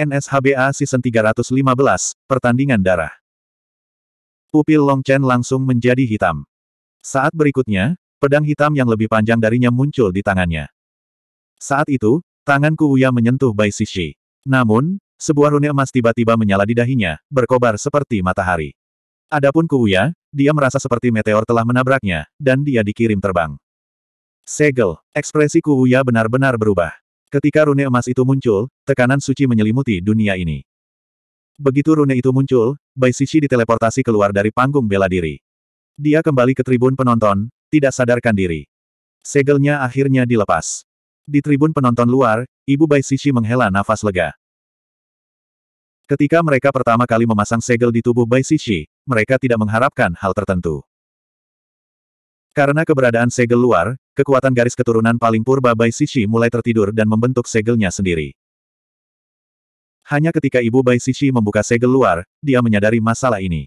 NSHBA Season 315, Pertandingan Darah. Pupil Long Chen langsung menjadi hitam. Saat berikutnya, pedang hitam yang lebih panjang darinya muncul di tangannya. Saat itu, tangan Kuuya menyentuh Bai Sishi. Namun, sebuah rune emas tiba-tiba menyala di dahinya, berkobar seperti matahari. Adapun Kuuya, dia merasa seperti meteor telah menabraknya, dan dia dikirim terbang. Segel, ekspresi Kuuya benar-benar berubah. Ketika rune emas itu muncul, tekanan suci menyelimuti dunia ini. Begitu rune itu muncul, Bai Sisi diteleportasi keluar dari panggung bela diri. Dia kembali ke tribun penonton, tidak sadarkan diri. Segelnya akhirnya dilepas. Di tribun penonton luar, Ibu Bai Sisi menghela nafas lega. Ketika mereka pertama kali memasang segel di tubuh Bai Sisi, mereka tidak mengharapkan hal tertentu. Karena keberadaan segel luar, Kekuatan garis keturunan paling purba Bai Sishi mulai tertidur dan membentuk segelnya sendiri. Hanya ketika ibu Bai Sishi membuka segel luar, dia menyadari masalah ini.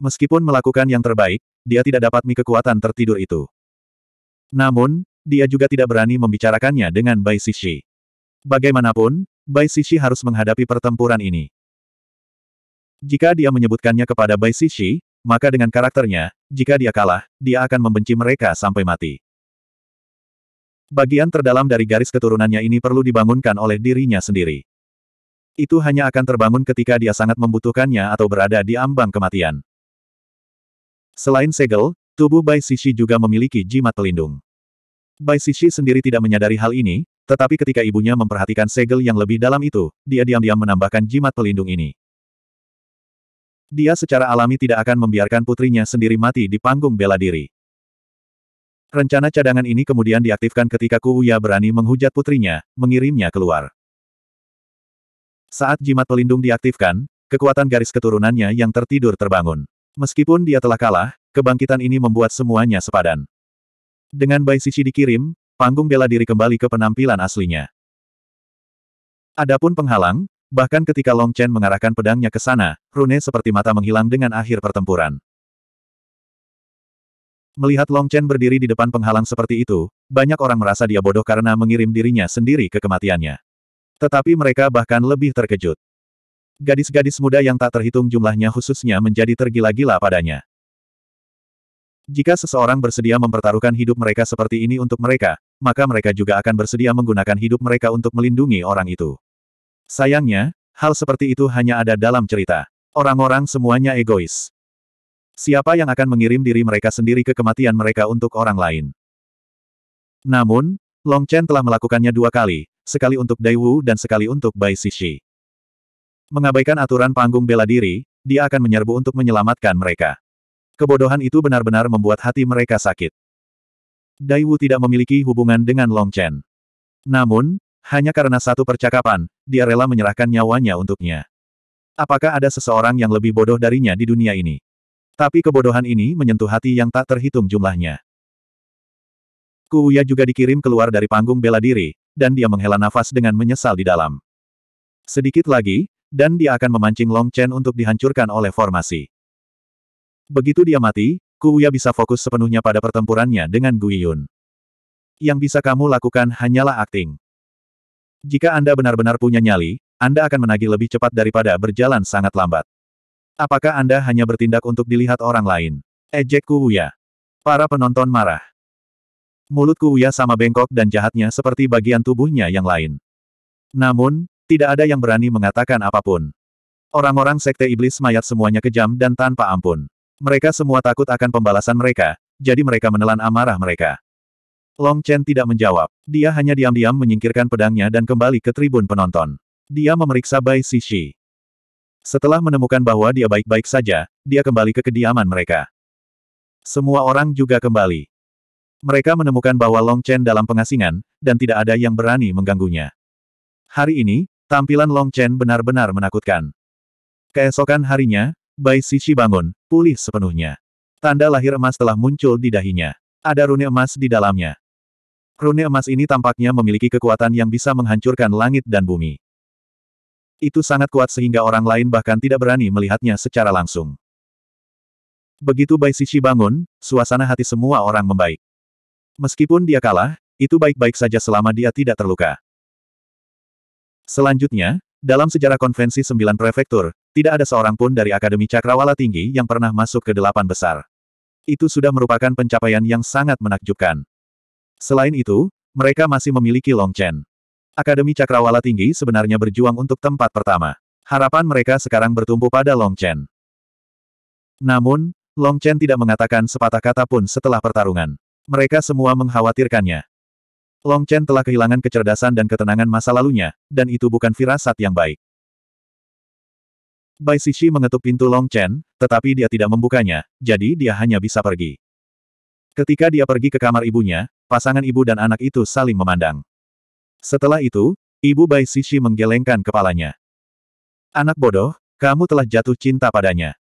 Meskipun melakukan yang terbaik, dia tidak dapat mi kekuatan tertidur itu. Namun, dia juga tidak berani membicarakannya dengan Bai Sishi. Bagaimanapun, Bai Sishi harus menghadapi pertempuran ini. Jika dia menyebutkannya kepada Bai Sishi, maka dengan karakternya, jika dia kalah, dia akan membenci mereka sampai mati. Bagian terdalam dari garis keturunannya ini perlu dibangunkan oleh dirinya sendiri. Itu hanya akan terbangun ketika dia sangat membutuhkannya atau berada di ambang kematian. Selain segel, tubuh Bai Sishi juga memiliki jimat pelindung. Bai Sishi sendiri tidak menyadari hal ini, tetapi ketika ibunya memperhatikan segel yang lebih dalam itu, dia diam-diam menambahkan jimat pelindung ini. Dia secara alami tidak akan membiarkan putrinya sendiri mati di panggung bela diri. Rencana cadangan ini kemudian diaktifkan ketika Kuuya berani menghujat putrinya, mengirimnya keluar. Saat jimat pelindung diaktifkan, kekuatan garis keturunannya yang tertidur terbangun. Meskipun dia telah kalah, kebangkitan ini membuat semuanya sepadan. Dengan Bai Sisi dikirim, panggung bela diri kembali ke penampilan aslinya. Adapun penghalang, bahkan ketika Long Chen mengarahkan pedangnya ke sana, rune seperti mata menghilang dengan akhir pertempuran. Melihat Long Chen berdiri di depan penghalang seperti itu, banyak orang merasa dia bodoh karena mengirim dirinya sendiri ke kematiannya. Tetapi mereka bahkan lebih terkejut. Gadis-gadis muda yang tak terhitung jumlahnya khususnya menjadi tergila-gila padanya. Jika seseorang bersedia mempertaruhkan hidup mereka seperti ini untuk mereka, maka mereka juga akan bersedia menggunakan hidup mereka untuk melindungi orang itu. Sayangnya, hal seperti itu hanya ada dalam cerita. Orang-orang semuanya egois. Siapa yang akan mengirim diri mereka sendiri ke kematian mereka untuk orang lain? Namun, Long Chen telah melakukannya dua kali, sekali untuk Dai Wu dan sekali untuk Bai Sishi. Mengabaikan aturan panggung bela diri, dia akan menyerbu untuk menyelamatkan mereka. Kebodohan itu benar-benar membuat hati mereka sakit. Dai Wu tidak memiliki hubungan dengan Long Chen. Namun, hanya karena satu percakapan, dia rela menyerahkan nyawanya untuknya. Apakah ada seseorang yang lebih bodoh darinya di dunia ini? Tapi kebodohan ini menyentuh hati yang tak terhitung jumlahnya. Kuuya juga dikirim keluar dari panggung bela diri, dan dia menghela nafas dengan menyesal di dalam. Sedikit lagi, dan dia akan memancing Long Chen untuk dihancurkan oleh formasi. Begitu dia mati, Kuuya bisa fokus sepenuhnya pada pertempurannya dengan Guiyun. Yang bisa kamu lakukan hanyalah akting. Jika Anda benar-benar punya nyali, Anda akan menagih lebih cepat daripada berjalan sangat lambat. Apakah Anda hanya bertindak untuk dilihat orang lain? Ejek Kuuya. Para penonton marah. Mulut Kuuya sama bengkok dan jahatnya seperti bagian tubuhnya yang lain. Namun, tidak ada yang berani mengatakan apapun. Orang-orang sekte iblis mayat semuanya kejam dan tanpa ampun. Mereka semua takut akan pembalasan mereka, jadi mereka menelan amarah mereka. Long Chen tidak menjawab. Dia hanya diam-diam menyingkirkan pedangnya dan kembali ke tribun penonton. Dia memeriksa Bai Sishi. Setelah menemukan bahwa dia baik-baik saja, dia kembali ke kediaman mereka. Semua orang juga kembali. Mereka menemukan bahwa Long Chen dalam pengasingan, dan tidak ada yang berani mengganggunya. Hari ini, tampilan Long Chen benar-benar menakutkan. Keesokan harinya, Bai Sisi bangun, pulih sepenuhnya. Tanda lahir emas telah muncul di dahinya. Ada rune emas di dalamnya. Rune emas ini tampaknya memiliki kekuatan yang bisa menghancurkan langit dan bumi. Itu sangat kuat sehingga orang lain bahkan tidak berani melihatnya secara langsung. Begitu Bai Sisi bangun, suasana hati semua orang membaik. Meskipun dia kalah, itu baik-baik saja selama dia tidak terluka. Selanjutnya, dalam sejarah konvensi sembilan prefektur, tidak ada seorang pun dari Akademi Cakrawala Tinggi yang pernah masuk ke delapan besar. Itu sudah merupakan pencapaian yang sangat menakjubkan. Selain itu, mereka masih memiliki Long Chen. Akademi Cakrawala Tinggi sebenarnya berjuang untuk tempat pertama. Harapan mereka sekarang bertumpu pada Long Chen. Namun, Long Chen tidak mengatakan sepatah kata pun setelah pertarungan. Mereka semua mengkhawatirkannya. Long Chen telah kehilangan kecerdasan dan ketenangan masa lalunya, dan itu bukan firasat yang baik. Bai Sishi mengetuk pintu Long Chen, tetapi dia tidak membukanya, jadi dia hanya bisa pergi. Ketika dia pergi ke kamar ibunya, pasangan ibu dan anak itu saling memandang. Setelah itu, ibu Bai Sishi menggelengkan kepalanya. Anak bodoh, kamu telah jatuh cinta padanya.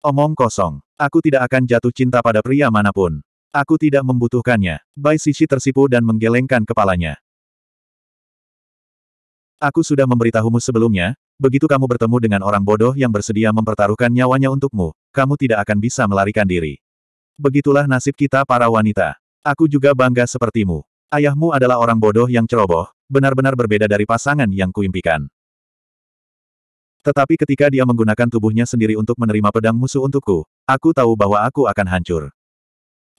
Omong kosong. Aku tidak akan jatuh cinta pada pria manapun. Aku tidak membutuhkannya. Bai Sishi tersipu dan menggelengkan kepalanya. Aku sudah memberitahumu sebelumnya, begitu kamu bertemu dengan orang bodoh yang bersedia mempertaruhkan nyawanya untukmu, kamu tidak akan bisa melarikan diri. Begitulah nasib kita para wanita. Aku juga bangga sepertimu. Ayahmu adalah orang bodoh yang ceroboh, benar-benar berbeda dari pasangan yang kuimpikan. Tetapi ketika dia menggunakan tubuhnya sendiri untuk menerima pedang musuh untukku, aku tahu bahwa aku akan hancur.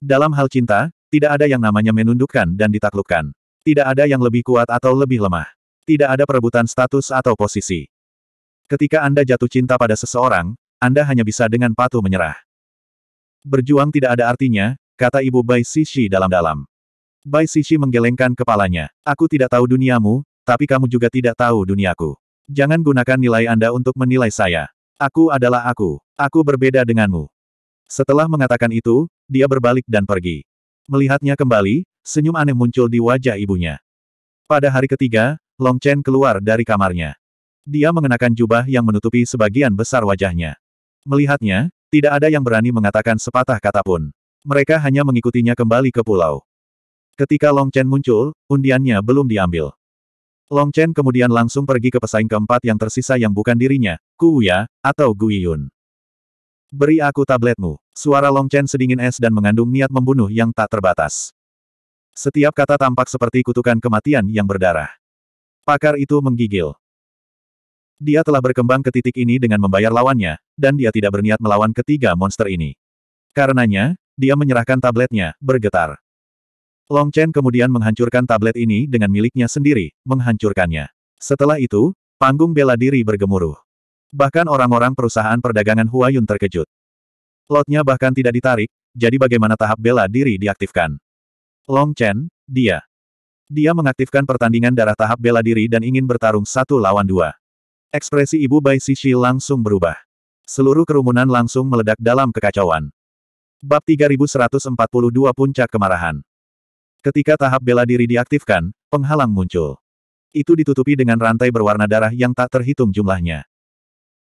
Dalam hal cinta, tidak ada yang namanya menundukkan dan ditaklukkan. Tidak ada yang lebih kuat atau lebih lemah. Tidak ada perebutan status atau posisi. Ketika Anda jatuh cinta pada seseorang, Anda hanya bisa dengan patuh menyerah. Berjuang tidak ada artinya, kata Ibu Bai Sishi dalam-dalam. Bai Sishi menggelengkan kepalanya. Aku tidak tahu duniamu, tapi kamu juga tidak tahu duniaku. Jangan gunakan nilai Anda untuk menilai saya. Aku adalah aku. Aku berbeda denganmu. Setelah mengatakan itu, dia berbalik dan pergi. Melihatnya kembali, senyum aneh muncul di wajah ibunya. Pada hari ketiga, Long Chen keluar dari kamarnya. Dia mengenakan jubah yang menutupi sebagian besar wajahnya. Melihatnya, tidak ada yang berani mengatakan sepatah kata pun. Mereka hanya mengikutinya kembali ke pulau. Ketika Long Chen muncul, undiannya belum diambil. Long Chen kemudian langsung pergi ke pesaing keempat yang tersisa yang bukan dirinya, Wuya, atau Guiyun. Beri aku tabletmu. Suara Long Chen sedingin es dan mengandung niat membunuh yang tak terbatas. Setiap kata tampak seperti kutukan kematian yang berdarah. Pakar itu menggigil. Dia telah berkembang ke titik ini dengan membayar lawannya, dan dia tidak berniat melawan ketiga monster ini. Karenanya, dia menyerahkan tabletnya, bergetar. Long Chen kemudian menghancurkan tablet ini dengan miliknya sendiri, menghancurkannya. Setelah itu, panggung bela diri bergemuruh. Bahkan orang-orang perusahaan perdagangan Huayun terkejut. Lotnya bahkan tidak ditarik, jadi bagaimana tahap bela diri diaktifkan? Long Chen, dia. Dia mengaktifkan pertandingan darah tahap bela diri dan ingin bertarung satu lawan dua. Ekspresi ibu Bai Sishi langsung berubah. Seluruh kerumunan langsung meledak dalam kekacauan. Bab 3142 Puncak Kemarahan Ketika tahap bela diri diaktifkan, penghalang muncul. Itu ditutupi dengan rantai berwarna darah yang tak terhitung jumlahnya.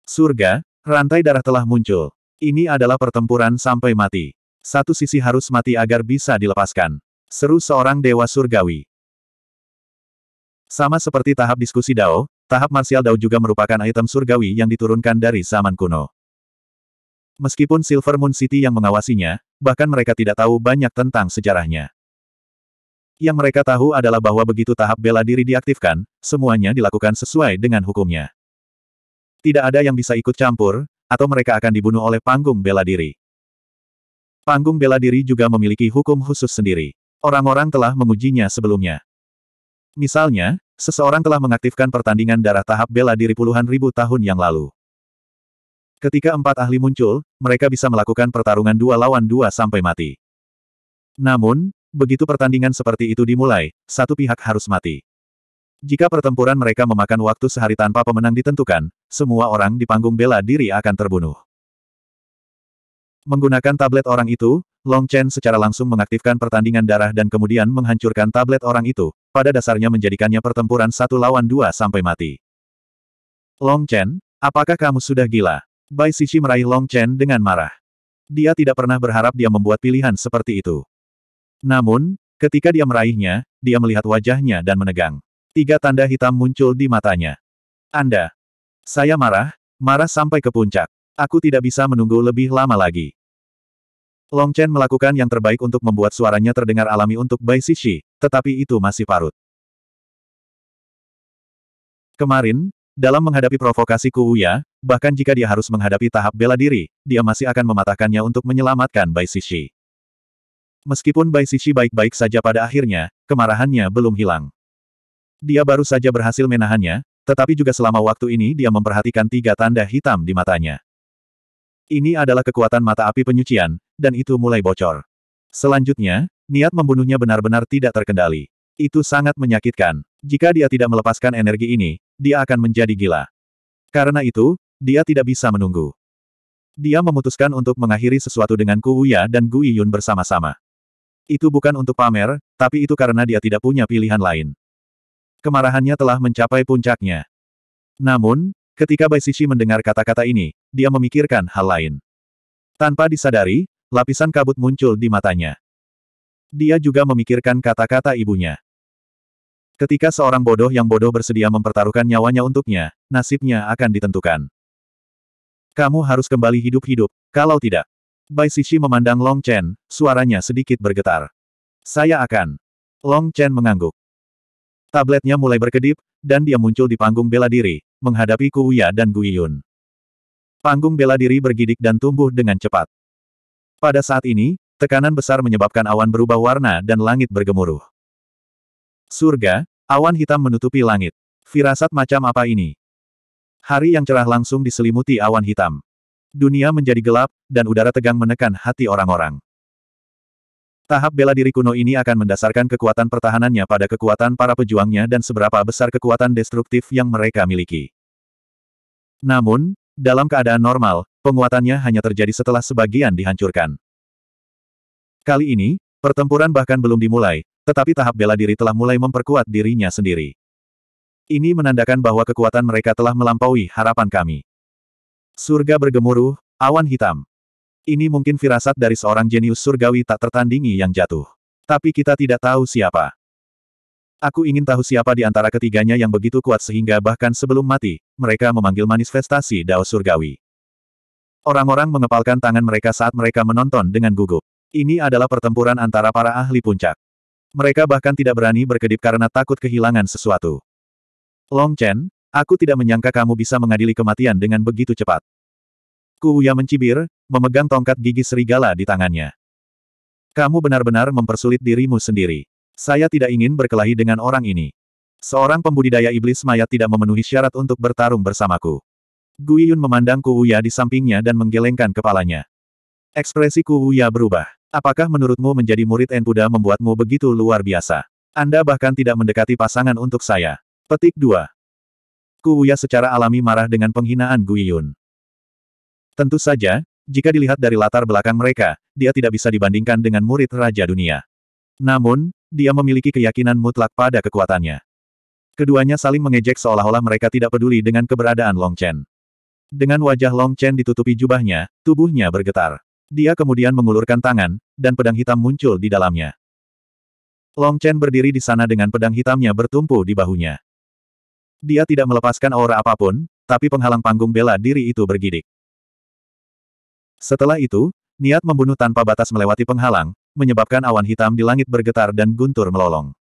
Surga, rantai darah telah muncul. Ini adalah pertempuran sampai mati. Satu sisi harus mati agar bisa dilepaskan. Seru seorang dewa surgawi. Sama seperti tahap diskusi Dao, tahap martial Dao juga merupakan item surgawi yang diturunkan dari zaman kuno. Meskipun Silver Moon City yang mengawasinya, bahkan mereka tidak tahu banyak tentang sejarahnya. Yang mereka tahu adalah bahwa begitu tahap bela diri diaktifkan, semuanya dilakukan sesuai dengan hukumnya. Tidak ada yang bisa ikut campur, atau mereka akan dibunuh oleh panggung bela diri. Panggung bela diri juga memiliki hukum khusus sendiri. Orang-orang telah mengujinya sebelumnya. Misalnya, seseorang telah mengaktifkan pertandingan darah tahap bela diri puluhan ribu tahun yang lalu. Ketika empat ahli muncul, mereka bisa melakukan pertarungan dua lawan dua sampai mati. Namun, begitu pertandingan seperti itu dimulai, satu pihak harus mati. Jika pertempuran mereka memakan waktu sehari tanpa pemenang ditentukan, semua orang di panggung bela diri akan terbunuh. Menggunakan tablet orang itu, Long Chen secara langsung mengaktifkan pertandingan darah dan kemudian menghancurkan tablet orang itu, pada dasarnya menjadikannya pertempuran satu lawan dua sampai mati. Long Chen, apakah kamu sudah gila? Bai Sisi meraih Long Chen dengan marah. Dia tidak pernah berharap dia membuat pilihan seperti itu. Namun, ketika dia meraihnya, dia melihat wajahnya dan menegang. Tiga tanda hitam muncul di matanya. Anda. Saya marah, marah sampai ke puncak. Aku tidak bisa menunggu lebih lama lagi. Long Chen melakukan yang terbaik untuk membuat suaranya terdengar alami untuk Bai Sishi, tetapi itu masih parut. Kemarin, dalam menghadapi provokasi Kuuya, bahkan jika dia harus menghadapi tahap bela diri, dia masih akan mematahkannya untuk menyelamatkan Bai Sishi. Meskipun Bai Sisi baik-baik saja pada akhirnya, kemarahannya belum hilang. Dia baru saja berhasil menahannya, tetapi juga selama waktu ini dia memperhatikan tiga tanda hitam di matanya. Ini adalah kekuatan mata api penyucian, dan itu mulai bocor. Selanjutnya, niat membunuhnya benar-benar tidak terkendali. Itu sangat menyakitkan. Jika dia tidak melepaskan energi ini, dia akan menjadi gila. Karena itu, dia tidak bisa menunggu. Dia memutuskan untuk mengakhiri sesuatu dengan Ku dan Gu Yun bersama-sama. Itu bukan untuk pamer, tapi itu karena dia tidak punya pilihan lain. Kemarahannya telah mencapai puncaknya. Namun, ketika Bai Shishi mendengar kata-kata ini, dia memikirkan hal lain. Tanpa disadari, lapisan kabut muncul di matanya. Dia juga memikirkan kata-kata ibunya. Ketika seorang bodoh yang bodoh bersedia mempertaruhkan nyawanya untuknya, nasibnya akan ditentukan. Kamu harus kembali hidup-hidup, kalau tidak, Bai Sishi memandang Long Chen, suaranya sedikit bergetar. Saya akan. Long Chen mengangguk. Tabletnya mulai berkedip, dan dia muncul di panggung bela diri, menghadapi Kuya dan Guiyun. Panggung bela diri bergidik dan tumbuh dengan cepat. Pada saat ini, tekanan besar menyebabkan awan berubah warna dan langit bergemuruh. Surga, awan hitam menutupi langit. Firasat macam apa ini? Hari yang cerah langsung diselimuti awan hitam dunia menjadi gelap, dan udara tegang menekan hati orang-orang. Tahap bela diri kuno ini akan mendasarkan kekuatan pertahanannya pada kekuatan para pejuangnya dan seberapa besar kekuatan destruktif yang mereka miliki. Namun, dalam keadaan normal, penguatannya hanya terjadi setelah sebagian dihancurkan. Kali ini, pertempuran bahkan belum dimulai, tetapi tahap bela diri telah mulai memperkuat dirinya sendiri. Ini menandakan bahwa kekuatan mereka telah melampaui harapan kami. Surga bergemuruh, awan hitam. Ini mungkin firasat dari seorang jenius surgawi tak tertandingi yang jatuh. Tapi kita tidak tahu siapa. Aku ingin tahu siapa di antara ketiganya yang begitu kuat sehingga bahkan sebelum mati, mereka memanggil manifestasi Dao Surgawi. Orang-orang mengepalkan tangan mereka saat mereka menonton dengan gugup. Ini adalah pertempuran antara para ahli puncak. Mereka bahkan tidak berani berkedip karena takut kehilangan sesuatu. Long Chen, Aku tidak menyangka kamu bisa mengadili kematian dengan begitu cepat. Kuuya mencibir, memegang tongkat gigi serigala di tangannya. Kamu benar-benar mempersulit dirimu sendiri. Saya tidak ingin berkelahi dengan orang ini. Seorang pembudidaya iblis mayat tidak memenuhi syarat untuk bertarung bersamaku. Gui Yun memandang Kuuya di sampingnya dan menggelengkan kepalanya. Ekspresi Kuuya berubah. Apakah menurutmu menjadi murid Enpuda membuatmu begitu luar biasa? Anda bahkan tidak mendekati pasangan untuk saya. Petik 2. Ku secara alami marah dengan penghinaan Guiyun. Tentu saja, jika dilihat dari latar belakang mereka, dia tidak bisa dibandingkan dengan murid Raja Dunia. Namun, dia memiliki keyakinan mutlak pada kekuatannya. Keduanya saling mengejek seolah-olah mereka tidak peduli dengan keberadaan Long Chen. Dengan wajah Long Chen ditutupi jubahnya, tubuhnya bergetar. Dia kemudian mengulurkan tangan, dan pedang hitam muncul di dalamnya. Long Chen berdiri di sana dengan pedang hitamnya bertumpu di bahunya. Dia tidak melepaskan aura apapun, tapi penghalang panggung bela diri itu bergidik. Setelah itu, niat membunuh tanpa batas melewati penghalang, menyebabkan awan hitam di langit bergetar dan guntur melolong.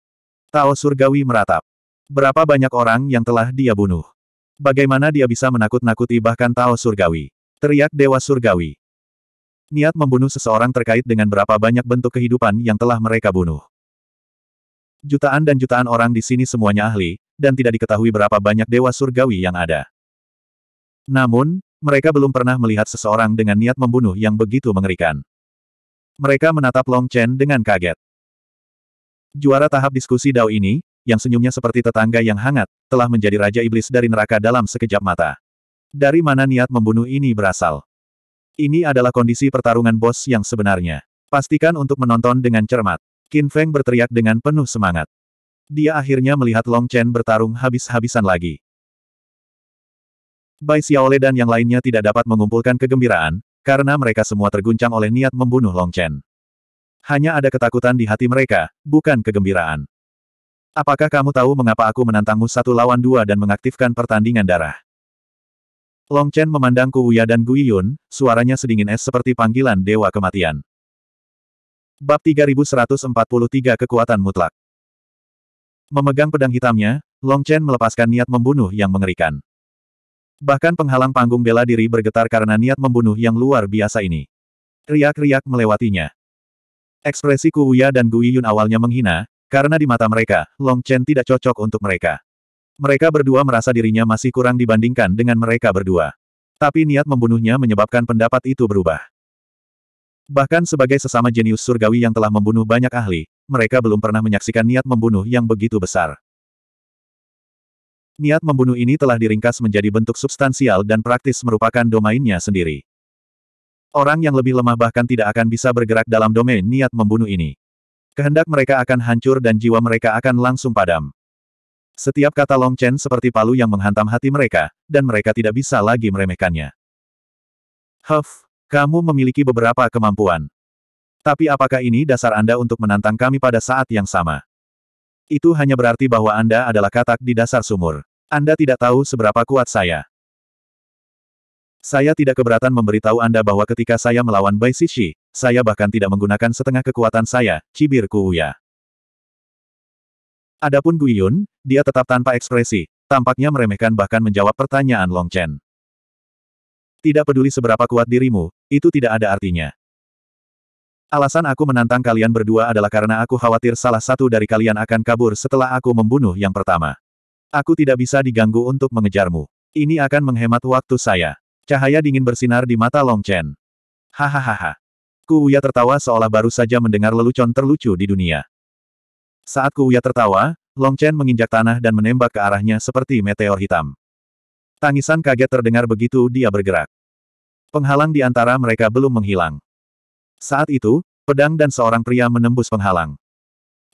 Tao surgawi meratap. Berapa banyak orang yang telah dia bunuh? Bagaimana dia bisa menakut-nakuti bahkan Tao surgawi? Teriak Dewa Surgawi. Niat membunuh seseorang terkait dengan berapa banyak bentuk kehidupan yang telah mereka bunuh. Jutaan dan jutaan orang di sini semuanya ahli, dan tidak diketahui berapa banyak dewa surgawi yang ada. Namun, mereka belum pernah melihat seseorang dengan niat membunuh yang begitu mengerikan. Mereka menatap Long Chen dengan kaget. Juara tahap diskusi Dao ini, yang senyumnya seperti tetangga yang hangat, telah menjadi Raja Iblis dari neraka dalam sekejap mata. Dari mana niat membunuh ini berasal? Ini adalah kondisi pertarungan bos yang sebenarnya. Pastikan untuk menonton dengan cermat. Qin Feng berteriak dengan penuh semangat. Dia akhirnya melihat Long Chen bertarung habis-habisan lagi. Bai Xiaole dan yang lainnya tidak dapat mengumpulkan kegembiraan, karena mereka semua terguncang oleh niat membunuh Long Chen. Hanya ada ketakutan di hati mereka, bukan kegembiraan. Apakah kamu tahu mengapa aku menantangmu satu lawan dua dan mengaktifkan pertandingan darah? Long Chen memandang Wuya dan Gui Yun, suaranya sedingin es seperti panggilan Dewa Kematian. Bab 3143 Kekuatan Mutlak Memegang pedang hitamnya, Long Chen melepaskan niat membunuh yang mengerikan. Bahkan penghalang panggung bela diri bergetar karena niat membunuh yang luar biasa ini. Riak-riak melewatinya. Ekspresi Kuwuya dan Gui Yun awalnya menghina, karena di mata mereka, Long Chen tidak cocok untuk mereka. Mereka berdua merasa dirinya masih kurang dibandingkan dengan mereka berdua. Tapi niat membunuhnya menyebabkan pendapat itu berubah. Bahkan sebagai sesama jenius surgawi yang telah membunuh banyak ahli, mereka belum pernah menyaksikan niat membunuh yang begitu besar. Niat membunuh ini telah diringkas menjadi bentuk substansial dan praktis merupakan domainnya sendiri. Orang yang lebih lemah bahkan tidak akan bisa bergerak dalam domain niat membunuh ini. Kehendak mereka akan hancur dan jiwa mereka akan langsung padam. Setiap kata Long Chen seperti palu yang menghantam hati mereka, dan mereka tidak bisa lagi meremehkannya. Huff, kamu memiliki beberapa kemampuan. Tapi apakah ini dasar Anda untuk menantang kami pada saat yang sama? Itu hanya berarti bahwa Anda adalah katak di dasar sumur. Anda tidak tahu seberapa kuat saya. Saya tidak keberatan memberitahu Anda bahwa ketika saya melawan Bai Sishi, saya bahkan tidak menggunakan setengah kekuatan saya, cibir Kuuya. Adapun Guiyun, dia tetap tanpa ekspresi, tampaknya meremehkan bahkan menjawab pertanyaan Long Chen. Tidak peduli seberapa kuat dirimu, itu tidak ada artinya. Alasan aku menantang kalian berdua adalah karena aku khawatir salah satu dari kalian akan kabur setelah aku membunuh yang pertama. Aku tidak bisa diganggu untuk mengejarmu. Ini akan menghemat waktu saya. Cahaya dingin bersinar di mata Long Chen. Hahaha. Kuya tertawa seolah baru saja mendengar lelucon terlucu di dunia. Saat Kuya tertawa, Long Chen menginjak tanah dan menembak ke arahnya seperti meteor hitam. Tangisan kaget terdengar begitu dia bergerak. Penghalang di antara mereka belum menghilang. Saat itu, pedang dan seorang pria menembus penghalang.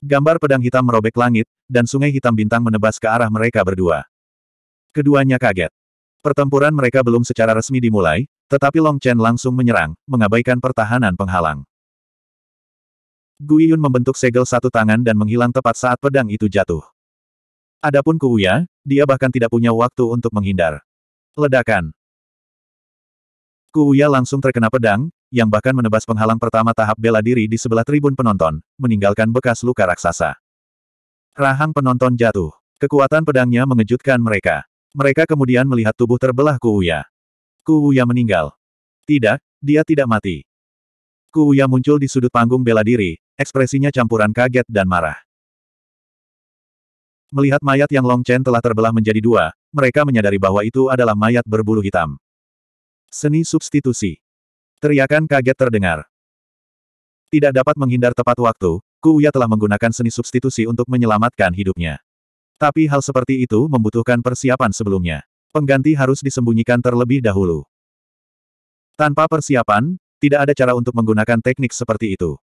Gambar pedang hitam merobek langit, dan sungai hitam bintang menebas ke arah mereka berdua. Keduanya kaget. Pertempuran mereka belum secara resmi dimulai, tetapi Long Chen langsung menyerang, mengabaikan pertahanan penghalang. Gui Yun membentuk segel satu tangan dan menghilang tepat saat pedang itu jatuh. Adapun Kuuya, dia bahkan tidak punya waktu untuk menghindar. Ledakan. Kuuya langsung terkena pedang, yang bahkan menebas penghalang pertama tahap bela diri di sebelah tribun penonton, meninggalkan bekas luka raksasa. Rahang penonton jatuh. Kekuatan pedangnya mengejutkan mereka. Mereka kemudian melihat tubuh terbelah Kuuya. Kuuya meninggal. Tidak, dia tidak mati. Kuuya muncul di sudut panggung bela diri, ekspresinya campuran kaget dan marah. Melihat mayat yang Long Chen telah terbelah menjadi dua, mereka menyadari bahwa itu adalah mayat berbulu hitam. Seni substitusi. Teriakan kaget terdengar. Tidak dapat menghindar tepat waktu, Kuya telah menggunakan seni substitusi untuk menyelamatkan hidupnya. Tapi hal seperti itu membutuhkan persiapan sebelumnya. Pengganti harus disembunyikan terlebih dahulu. Tanpa persiapan, tidak ada cara untuk menggunakan teknik seperti itu.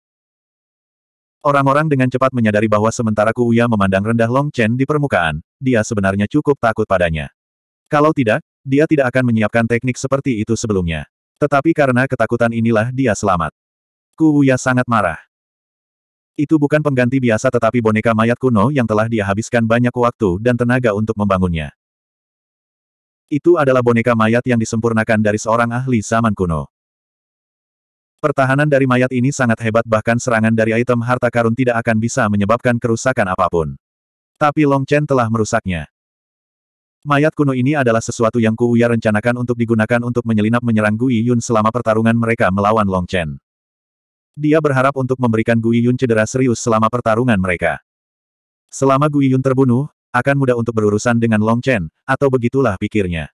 Orang-orang dengan cepat menyadari bahwa sementara Kuuya memandang rendah Long Chen di permukaan, dia sebenarnya cukup takut padanya. Kalau tidak, dia tidak akan menyiapkan teknik seperti itu sebelumnya. Tetapi karena ketakutan inilah dia selamat. Kuuya sangat marah. Itu bukan pengganti biasa tetapi boneka mayat kuno yang telah dia habiskan banyak waktu dan tenaga untuk membangunnya. Itu adalah boneka mayat yang disempurnakan dari seorang ahli zaman kuno. Pertahanan dari mayat ini sangat hebat bahkan serangan dari item harta karun tidak akan bisa menyebabkan kerusakan apapun. Tapi Long Chen telah merusaknya. Mayat kuno ini adalah sesuatu yang Kuya rencanakan untuk digunakan untuk menyelinap menyerang Gui Yun selama pertarungan mereka melawan Long Chen. Dia berharap untuk memberikan Gui Yun cedera serius selama pertarungan mereka. Selama Gui Yun terbunuh, akan mudah untuk berurusan dengan Long Chen, atau begitulah pikirnya.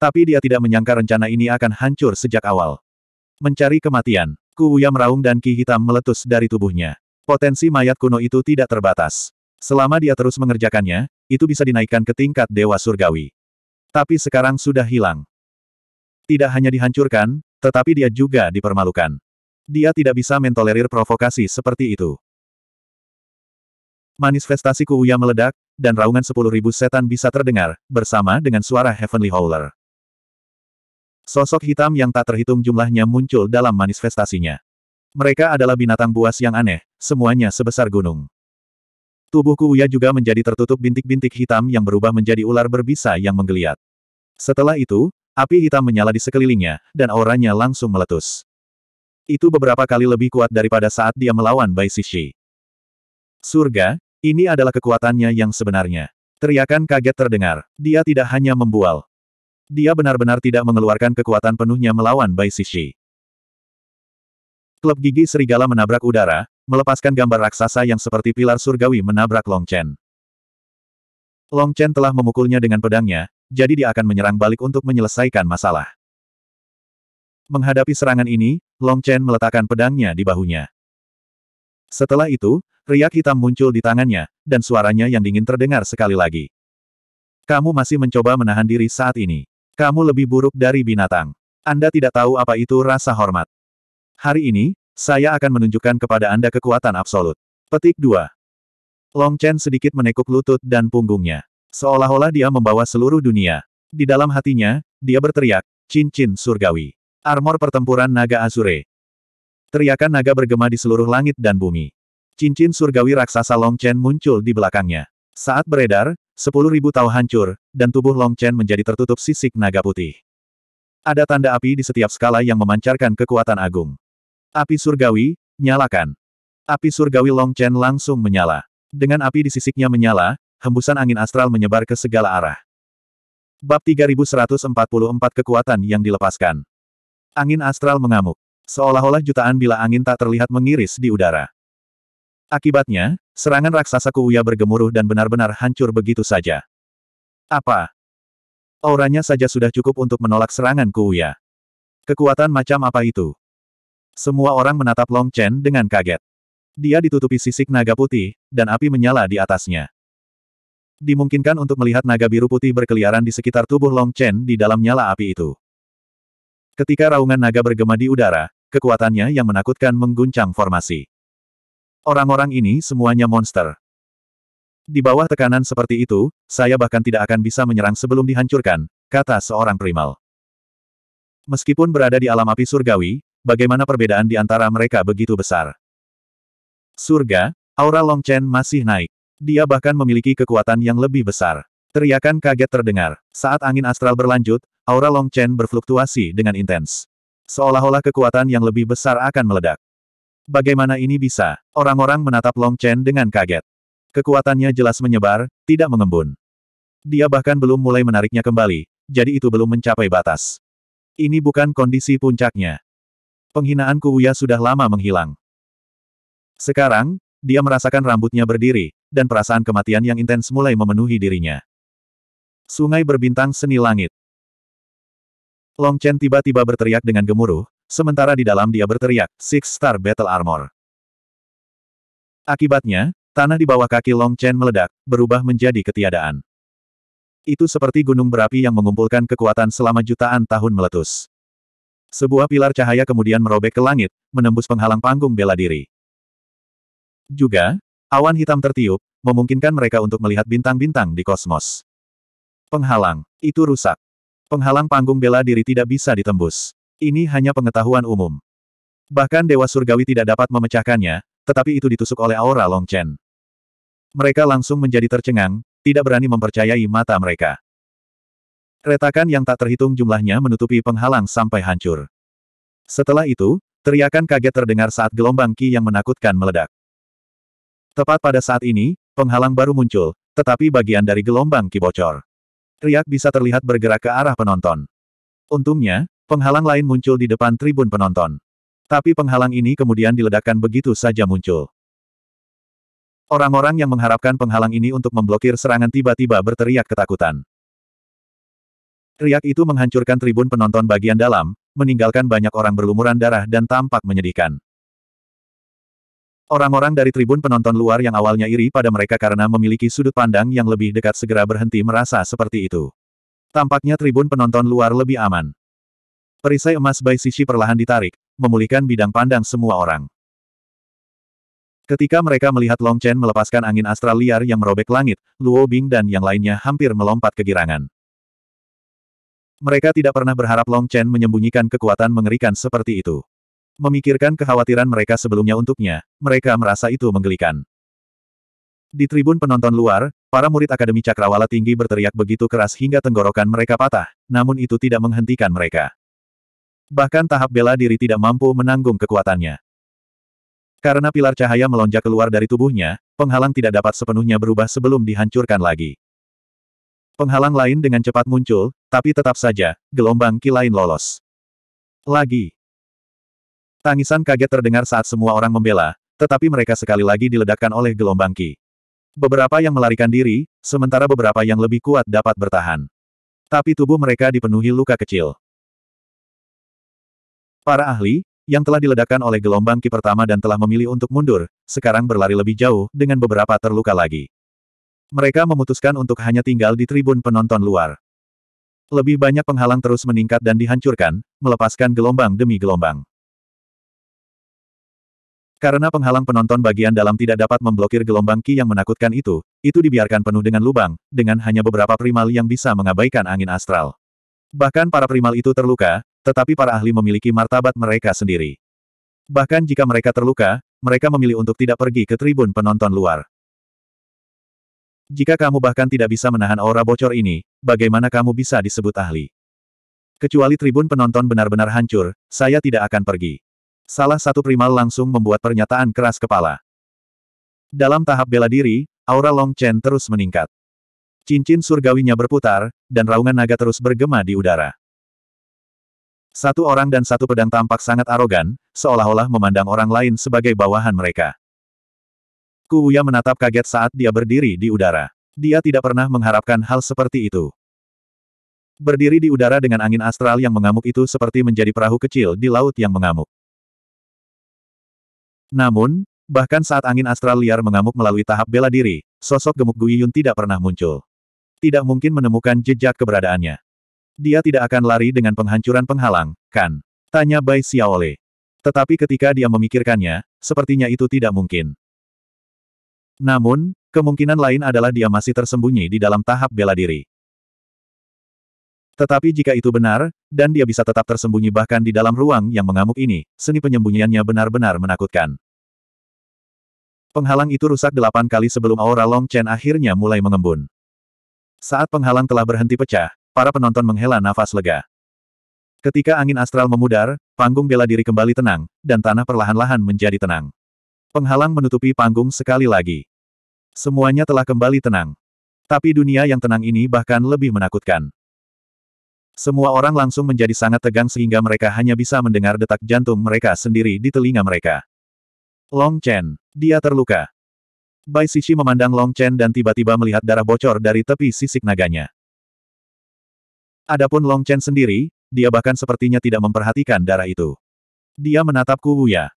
Tapi dia tidak menyangka rencana ini akan hancur sejak awal. Mencari kematian. Kuuya meraung dan ki hitam meletus dari tubuhnya. Potensi mayat kuno itu tidak terbatas. Selama dia terus mengerjakannya, itu bisa dinaikkan ke tingkat dewa surgawi. Tapi sekarang sudah hilang. Tidak hanya dihancurkan, tetapi dia juga dipermalukan. Dia tidak bisa mentolerir provokasi seperti itu. Manifestasi Kuuya meledak, dan raungan sepuluh ribu setan bisa terdengar, bersama dengan suara Heavenly Howler. Sosok hitam yang tak terhitung jumlahnya muncul dalam manifestasinya. Mereka adalah binatang buas yang aneh, semuanya sebesar gunung. Tubuhku Uya juga menjadi tertutup bintik-bintik hitam yang berubah menjadi ular berbisa yang menggeliat. Setelah itu, api hitam menyala di sekelilingnya, dan auranya langsung meletus. Itu beberapa kali lebih kuat daripada saat dia melawan Bai Sishi. Surga, ini adalah kekuatannya yang sebenarnya. Teriakan kaget terdengar. Dia tidak hanya membual. Dia benar-benar tidak mengeluarkan kekuatan penuhnya melawan Bai Sishi. Klub gigi serigala menabrak udara, melepaskan gambar raksasa yang seperti pilar surgawi menabrak Long Chen. Long Chen telah memukulnya dengan pedangnya, jadi dia akan menyerang balik untuk menyelesaikan masalah. Menghadapi serangan ini, Long Chen meletakkan pedangnya di bahunya. Setelah itu, riak hitam muncul di tangannya, dan suaranya yang dingin terdengar sekali lagi. Kamu masih mencoba menahan diri saat ini. Kamu lebih buruk dari binatang. Anda tidak tahu apa itu rasa hormat. Hari ini, saya akan menunjukkan kepada Anda kekuatan absolut. Petik 2. Long Chen sedikit menekuk lutut dan punggungnya. Seolah-olah dia membawa seluruh dunia. Di dalam hatinya, dia berteriak, cincin surgawi. Armor pertempuran naga Azure. Teriakan naga bergema di seluruh langit dan bumi. Cincin surgawi raksasa Long Chen muncul di belakangnya. Saat beredar, Sepuluh ribu tau hancur, dan tubuh Long Chen menjadi tertutup sisik naga putih. Ada tanda api di setiap skala yang memancarkan kekuatan agung. Api surgawi, nyalakan. Api surgawi Long Chen langsung menyala. Dengan api di sisiknya menyala, hembusan angin astral menyebar ke segala arah. Bab 3144 Kekuatan yang dilepaskan. Angin astral mengamuk. Seolah-olah jutaan bila angin tak terlihat mengiris di udara. Akibatnya, serangan raksasa Kuuya bergemuruh dan benar-benar hancur begitu saja. Apa? Auranya saja sudah cukup untuk menolak serangan Kuuya. Kekuatan macam apa itu? Semua orang menatap Long Chen dengan kaget. Dia ditutupi sisik naga putih, dan api menyala di atasnya. Dimungkinkan untuk melihat naga biru putih berkeliaran di sekitar tubuh Long Chen di dalam nyala api itu. Ketika raungan naga bergema di udara, kekuatannya yang menakutkan mengguncang formasi. Orang-orang ini semuanya monster. Di bawah tekanan seperti itu, saya bahkan tidak akan bisa menyerang sebelum dihancurkan, kata seorang primal. Meskipun berada di alam api surgawi, bagaimana perbedaan di antara mereka begitu besar? Surga, aura Long Chen masih naik. Dia bahkan memiliki kekuatan yang lebih besar. Teriakan kaget terdengar. Saat angin astral berlanjut, aura Long Chen berfluktuasi dengan intens. Seolah-olah kekuatan yang lebih besar akan meledak. Bagaimana ini bisa? Orang-orang menatap Long Chen dengan kaget. Kekuatannya jelas menyebar, tidak mengembun. Dia bahkan belum mulai menariknya kembali, jadi itu belum mencapai batas. Ini bukan kondisi puncaknya. Penghinaan Kuya sudah lama menghilang. Sekarang, dia merasakan rambutnya berdiri, dan perasaan kematian yang intens mulai memenuhi dirinya. Sungai berbintang seni langit. Long Chen tiba-tiba berteriak dengan gemuruh, Sementara di dalam dia berteriak, Six Star Battle Armor. Akibatnya, tanah di bawah kaki Long Chen meledak, berubah menjadi ketiadaan. Itu seperti gunung berapi yang mengumpulkan kekuatan selama jutaan tahun meletus. Sebuah pilar cahaya kemudian merobek ke langit, menembus penghalang panggung bela diri. Juga, awan hitam tertiup, memungkinkan mereka untuk melihat bintang-bintang di kosmos. Penghalang, itu rusak. Penghalang panggung bela diri tidak bisa ditembus. Ini hanya pengetahuan umum. Bahkan Dewa Surgawi tidak dapat memecahkannya, tetapi itu ditusuk oleh aura Long Chen. Mereka langsung menjadi tercengang, tidak berani mempercayai mata mereka. Retakan yang tak terhitung jumlahnya menutupi penghalang sampai hancur. Setelah itu, teriakan kaget terdengar saat gelombang Ki yang menakutkan meledak. Tepat pada saat ini, penghalang baru muncul, tetapi bagian dari gelombang Ki bocor. Riak bisa terlihat bergerak ke arah penonton. Untungnya, Penghalang lain muncul di depan tribun penonton. Tapi penghalang ini kemudian diledakkan begitu saja muncul. Orang-orang yang mengharapkan penghalang ini untuk memblokir serangan tiba-tiba berteriak ketakutan. Riak itu menghancurkan tribun penonton bagian dalam, meninggalkan banyak orang berlumuran darah dan tampak menyedihkan. Orang-orang dari tribun penonton luar yang awalnya iri pada mereka karena memiliki sudut pandang yang lebih dekat segera berhenti merasa seperti itu. Tampaknya tribun penonton luar lebih aman. Perisai emas Bai Sisi perlahan ditarik, memulihkan bidang pandang semua orang. Ketika mereka melihat Long Chen melepaskan angin astral liar yang merobek langit, Luo Bing dan yang lainnya hampir melompat kegirangan. Mereka tidak pernah berharap Long Chen menyembunyikan kekuatan mengerikan seperti itu. Memikirkan kekhawatiran mereka sebelumnya untuknya, mereka merasa itu menggelikan. Di tribun penonton luar, para murid Akademi Cakrawala Tinggi berteriak begitu keras hingga tenggorokan mereka patah, namun itu tidak menghentikan mereka. Bahkan tahap bela diri tidak mampu menanggung kekuatannya. Karena pilar cahaya melonjak keluar dari tubuhnya, penghalang tidak dapat sepenuhnya berubah sebelum dihancurkan lagi. Penghalang lain dengan cepat muncul, tapi tetap saja, gelombang ki lain lolos. Lagi. Tangisan kaget terdengar saat semua orang membela, tetapi mereka sekali lagi diledakkan oleh gelombang ki. Beberapa yang melarikan diri, sementara beberapa yang lebih kuat dapat bertahan. Tapi tubuh mereka dipenuhi luka kecil. Para ahli, yang telah diledakkan oleh gelombang Ki pertama dan telah memilih untuk mundur, sekarang berlari lebih jauh, dengan beberapa terluka lagi. Mereka memutuskan untuk hanya tinggal di tribun penonton luar. Lebih banyak penghalang terus meningkat dan dihancurkan, melepaskan gelombang demi gelombang. Karena penghalang penonton bagian dalam tidak dapat memblokir gelombang Ki yang menakutkan itu, itu dibiarkan penuh dengan lubang, dengan hanya beberapa primal yang bisa mengabaikan angin astral. Bahkan para primal itu terluka, tetapi para ahli memiliki martabat mereka sendiri. Bahkan jika mereka terluka, mereka memilih untuk tidak pergi ke tribun penonton luar. Jika kamu bahkan tidak bisa menahan aura bocor ini, bagaimana kamu bisa disebut ahli? Kecuali tribun penonton benar-benar hancur, saya tidak akan pergi. Salah satu primal langsung membuat pernyataan keras kepala. Dalam tahap bela diri, aura Long Chen terus meningkat. Cincin surgawinya berputar, dan raungan naga terus bergema di udara. Satu orang dan satu pedang tampak sangat arogan, seolah-olah memandang orang lain sebagai bawahan mereka. Kuuya menatap kaget saat dia berdiri di udara. Dia tidak pernah mengharapkan hal seperti itu. Berdiri di udara dengan angin astral yang mengamuk itu seperti menjadi perahu kecil di laut yang mengamuk. Namun, bahkan saat angin astral liar mengamuk melalui tahap bela diri, sosok gemuk Guiyun tidak pernah muncul. Tidak mungkin menemukan jejak keberadaannya. Dia tidak akan lari dengan penghancuran penghalang, kan? Tanya Bai Xiaole. Tetapi ketika dia memikirkannya, sepertinya itu tidak mungkin. Namun, kemungkinan lain adalah dia masih tersembunyi di dalam tahap bela diri. Tetapi jika itu benar, dan dia bisa tetap tersembunyi bahkan di dalam ruang yang mengamuk ini, seni penyembunyiannya benar-benar menakutkan. Penghalang itu rusak delapan kali sebelum aura Long Chen akhirnya mulai mengembun. Saat penghalang telah berhenti pecah, Para penonton menghela nafas lega. Ketika angin astral memudar, panggung bela diri kembali tenang, dan tanah perlahan-lahan menjadi tenang. Penghalang menutupi panggung sekali lagi. Semuanya telah kembali tenang. Tapi dunia yang tenang ini bahkan lebih menakutkan. Semua orang langsung menjadi sangat tegang sehingga mereka hanya bisa mendengar detak jantung mereka sendiri di telinga mereka. Long Chen. Dia terluka. Bai Sishi memandang Long Chen dan tiba-tiba melihat darah bocor dari tepi sisik naganya. Adapun Long Chen sendiri, dia bahkan sepertinya tidak memperhatikan darah itu. Dia menatap menatapku Wuya.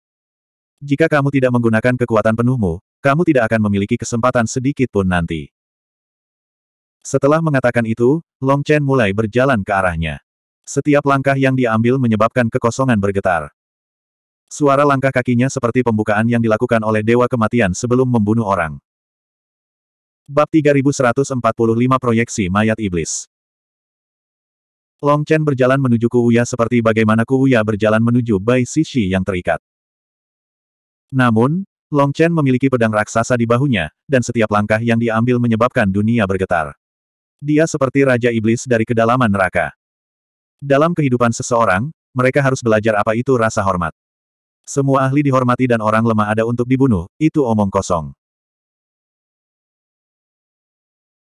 Jika kamu tidak menggunakan kekuatan penuhmu, kamu tidak akan memiliki kesempatan sedikit pun nanti. Setelah mengatakan itu, Long Chen mulai berjalan ke arahnya. Setiap langkah yang diambil menyebabkan kekosongan bergetar. Suara langkah kakinya seperti pembukaan yang dilakukan oleh Dewa Kematian sebelum membunuh orang. Bab 3145 Proyeksi Mayat Iblis Long Chen berjalan menuju Kuuya seperti bagaimana Kuuya berjalan menuju Bai Sisi yang terikat. Namun, Long Chen memiliki pedang raksasa di bahunya, dan setiap langkah yang diambil menyebabkan dunia bergetar. Dia seperti Raja Iblis dari kedalaman neraka. Dalam kehidupan seseorang, mereka harus belajar apa itu rasa hormat. Semua ahli dihormati dan orang lemah ada untuk dibunuh, itu omong kosong.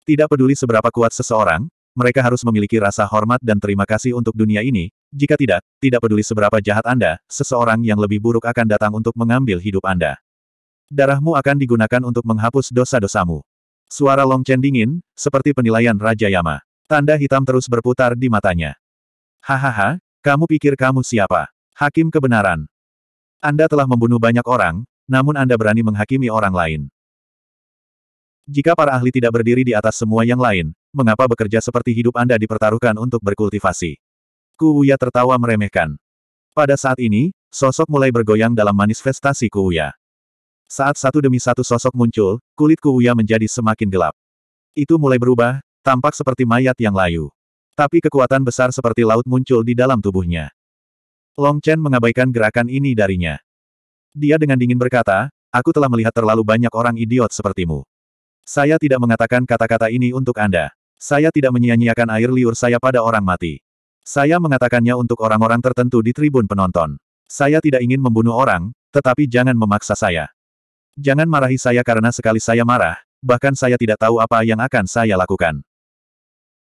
Tidak peduli seberapa kuat seseorang, mereka harus memiliki rasa hormat dan terima kasih untuk dunia ini, jika tidak, tidak peduli seberapa jahat Anda, seseorang yang lebih buruk akan datang untuk mengambil hidup Anda. Darahmu akan digunakan untuk menghapus dosa-dosamu. Suara Long Chen dingin, seperti penilaian Raja Yama. Tanda hitam terus berputar di matanya. Hahaha, kamu pikir kamu siapa? Hakim kebenaran. Anda telah membunuh banyak orang, namun Anda berani menghakimi orang lain. Jika para ahli tidak berdiri di atas semua yang lain, mengapa bekerja seperti hidup Anda dipertaruhkan untuk berkultivasi? Kuuya tertawa meremehkan. Pada saat ini, sosok mulai bergoyang dalam manifestasi Kuuya. Saat satu demi satu sosok muncul, kulit Kuuya menjadi semakin gelap. Itu mulai berubah, tampak seperti mayat yang layu. Tapi kekuatan besar seperti laut muncul di dalam tubuhnya. Long Chen mengabaikan gerakan ini darinya. Dia dengan dingin berkata, aku telah melihat terlalu banyak orang idiot sepertimu. Saya tidak mengatakan kata-kata ini untuk Anda. Saya tidak menyia-nyiakan air liur saya pada orang mati. Saya mengatakannya untuk orang-orang tertentu di tribun penonton. Saya tidak ingin membunuh orang, tetapi jangan memaksa saya. Jangan marahi saya karena sekali saya marah, bahkan saya tidak tahu apa yang akan saya lakukan.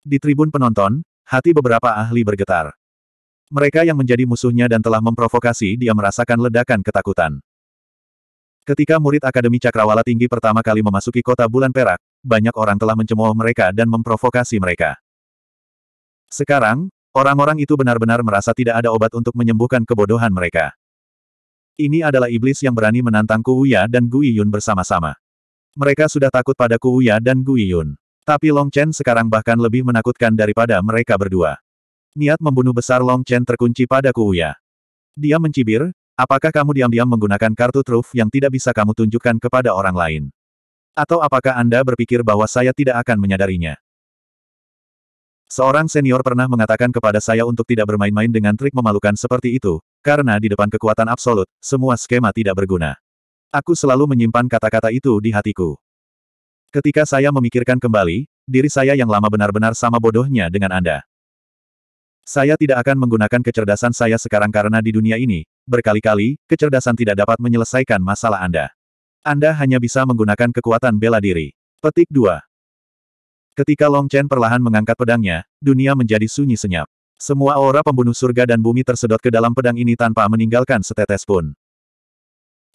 Di tribun penonton, hati beberapa ahli bergetar. Mereka yang menjadi musuhnya dan telah memprovokasi dia merasakan ledakan ketakutan. Ketika murid Akademi Cakrawala Tinggi pertama kali memasuki kota bulan perak, banyak orang telah mencemooh mereka dan memprovokasi mereka. Sekarang, orang-orang itu benar-benar merasa tidak ada obat untuk menyembuhkan kebodohan mereka. Ini adalah iblis yang berani menantang Kuuya dan Gui bersama-sama. Mereka sudah takut pada Kuuya dan Gui Tapi Long Chen sekarang bahkan lebih menakutkan daripada mereka berdua. Niat membunuh besar Long Chen terkunci pada Kuuya. Dia mencibir, Apakah kamu diam-diam menggunakan kartu truf yang tidak bisa kamu tunjukkan kepada orang lain? Atau apakah Anda berpikir bahwa saya tidak akan menyadarinya? Seorang senior pernah mengatakan kepada saya untuk tidak bermain-main dengan trik memalukan seperti itu, karena di depan kekuatan absolut, semua skema tidak berguna. Aku selalu menyimpan kata-kata itu di hatiku. Ketika saya memikirkan kembali, diri saya yang lama benar-benar sama bodohnya dengan Anda. Saya tidak akan menggunakan kecerdasan saya sekarang karena di dunia ini, berkali-kali, kecerdasan tidak dapat menyelesaikan masalah Anda. Anda hanya bisa menggunakan kekuatan bela diri. Petik 2. Ketika Long Chen perlahan mengangkat pedangnya, dunia menjadi sunyi senyap. Semua aura pembunuh surga dan bumi tersedot ke dalam pedang ini tanpa meninggalkan setetes pun.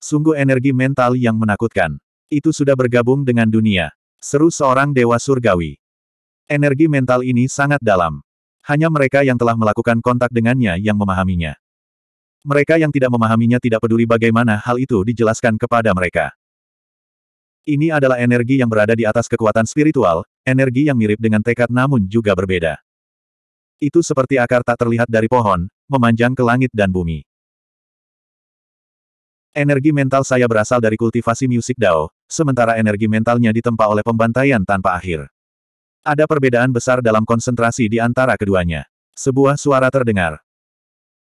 Sungguh energi mental yang menakutkan. Itu sudah bergabung dengan dunia. Seru seorang dewa surgawi. Energi mental ini sangat dalam. Hanya mereka yang telah melakukan kontak dengannya yang memahaminya. Mereka yang tidak memahaminya tidak peduli bagaimana hal itu dijelaskan kepada mereka. Ini adalah energi yang berada di atas kekuatan spiritual, energi yang mirip dengan tekad namun juga berbeda. Itu seperti akar tak terlihat dari pohon, memanjang ke langit dan bumi. Energi mental saya berasal dari kultivasi musik Dao, sementara energi mentalnya ditempa oleh pembantaian tanpa akhir. Ada perbedaan besar dalam konsentrasi di antara keduanya. Sebuah suara terdengar.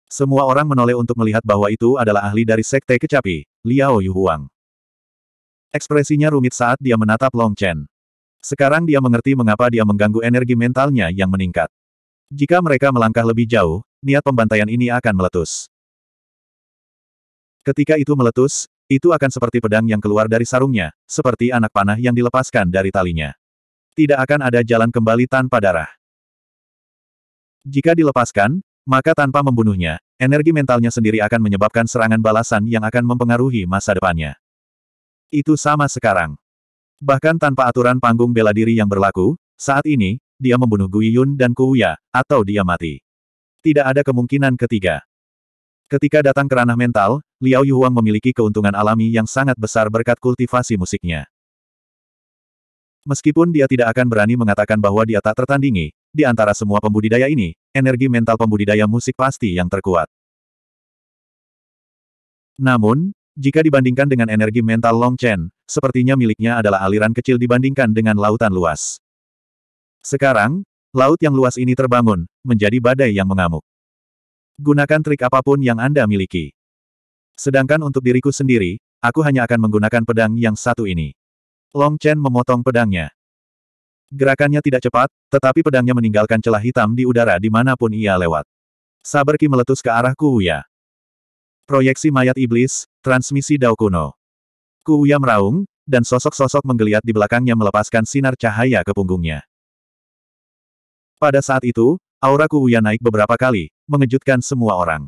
Semua orang menoleh untuk melihat bahwa itu adalah ahli dari Sekte Kecapi, Liao Yuhuang. Ekspresinya rumit saat dia menatap Long Chen. Sekarang dia mengerti mengapa dia mengganggu energi mentalnya yang meningkat. Jika mereka melangkah lebih jauh, niat pembantaian ini akan meletus. Ketika itu meletus, itu akan seperti pedang yang keluar dari sarungnya, seperti anak panah yang dilepaskan dari talinya. Tidak akan ada jalan kembali tanpa darah. Jika dilepaskan, maka tanpa membunuhnya, energi mentalnya sendiri akan menyebabkan serangan balasan yang akan mempengaruhi masa depannya. Itu sama sekarang. Bahkan tanpa aturan panggung bela diri yang berlaku, saat ini, dia membunuh Yun dan Kuya, atau dia mati. Tidak ada kemungkinan ketiga. Ketika datang ke ranah mental, Liao Yuhuang memiliki keuntungan alami yang sangat besar berkat kultivasi musiknya. Meskipun dia tidak akan berani mengatakan bahwa dia tak tertandingi, di antara semua pembudidaya ini, energi mental pembudidaya musik pasti yang terkuat. Namun, jika dibandingkan dengan energi mental Long Chen, sepertinya miliknya adalah aliran kecil dibandingkan dengan lautan luas. Sekarang, laut yang luas ini terbangun, menjadi badai yang mengamuk. Gunakan trik apapun yang Anda miliki. Sedangkan untuk diriku sendiri, aku hanya akan menggunakan pedang yang satu ini. Long Chen memotong pedangnya. Gerakannya tidak cepat, tetapi pedangnya meninggalkan celah hitam di udara dimanapun ia lewat. Saber Ki meletus ke arah Kuuya. Proyeksi mayat iblis, transmisi Dao kuno. Kuuya meraung, dan sosok-sosok menggeliat di belakangnya melepaskan sinar cahaya ke punggungnya. Pada saat itu, aura Kuuya naik beberapa kali, mengejutkan semua orang.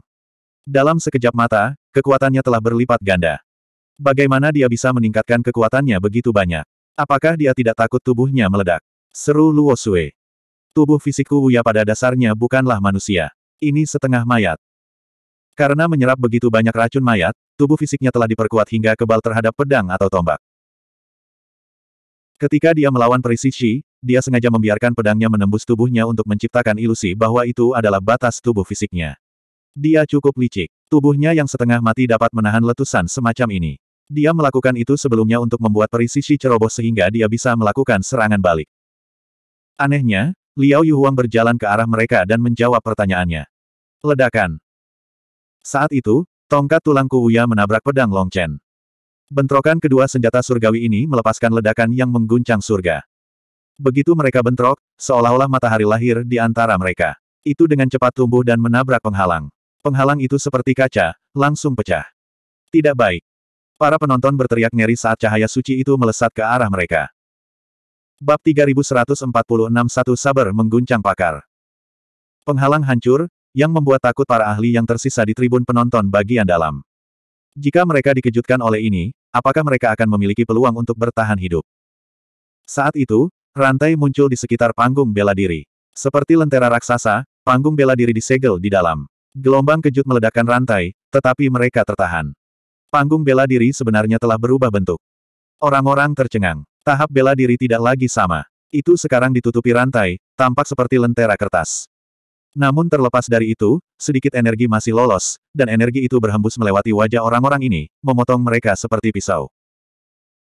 Dalam sekejap mata, kekuatannya telah berlipat ganda. Bagaimana dia bisa meningkatkan kekuatannya begitu banyak? Apakah dia tidak takut tubuhnya meledak? Seru Luo Sui. Tubuh fisikku Wuya pada dasarnya bukanlah manusia. Ini setengah mayat. Karena menyerap begitu banyak racun mayat, tubuh fisiknya telah diperkuat hingga kebal terhadap pedang atau tombak. Ketika dia melawan Shi, dia sengaja membiarkan pedangnya menembus tubuhnya untuk menciptakan ilusi bahwa itu adalah batas tubuh fisiknya. Dia cukup licik. Tubuhnya yang setengah mati dapat menahan letusan semacam ini. Dia melakukan itu sebelumnya untuk membuat perisisi ceroboh sehingga dia bisa melakukan serangan balik. Anehnya, Liao Yuhuang berjalan ke arah mereka dan menjawab pertanyaannya. Ledakan. Saat itu, tongkat tulang Kuuya menabrak pedang Longchen. Bentrokan kedua senjata surgawi ini melepaskan ledakan yang mengguncang surga. Begitu mereka bentrok, seolah-olah matahari lahir di antara mereka. Itu dengan cepat tumbuh dan menabrak penghalang. Penghalang itu seperti kaca, langsung pecah. Tidak baik. Para penonton berteriak ngeri saat cahaya suci itu melesat ke arah mereka. Bab 3146 Satu Sabar mengguncang pakar. Penghalang hancur, yang membuat takut para ahli yang tersisa di tribun penonton bagian dalam. Jika mereka dikejutkan oleh ini, apakah mereka akan memiliki peluang untuk bertahan hidup? Saat itu, rantai muncul di sekitar panggung bela diri. Seperti lentera raksasa, panggung bela diri disegel di dalam. Gelombang kejut meledakkan rantai, tetapi mereka tertahan. Panggung bela diri sebenarnya telah berubah bentuk. Orang-orang tercengang. Tahap bela diri tidak lagi sama. Itu sekarang ditutupi rantai, tampak seperti lentera kertas. Namun terlepas dari itu, sedikit energi masih lolos, dan energi itu berhembus melewati wajah orang-orang ini, memotong mereka seperti pisau.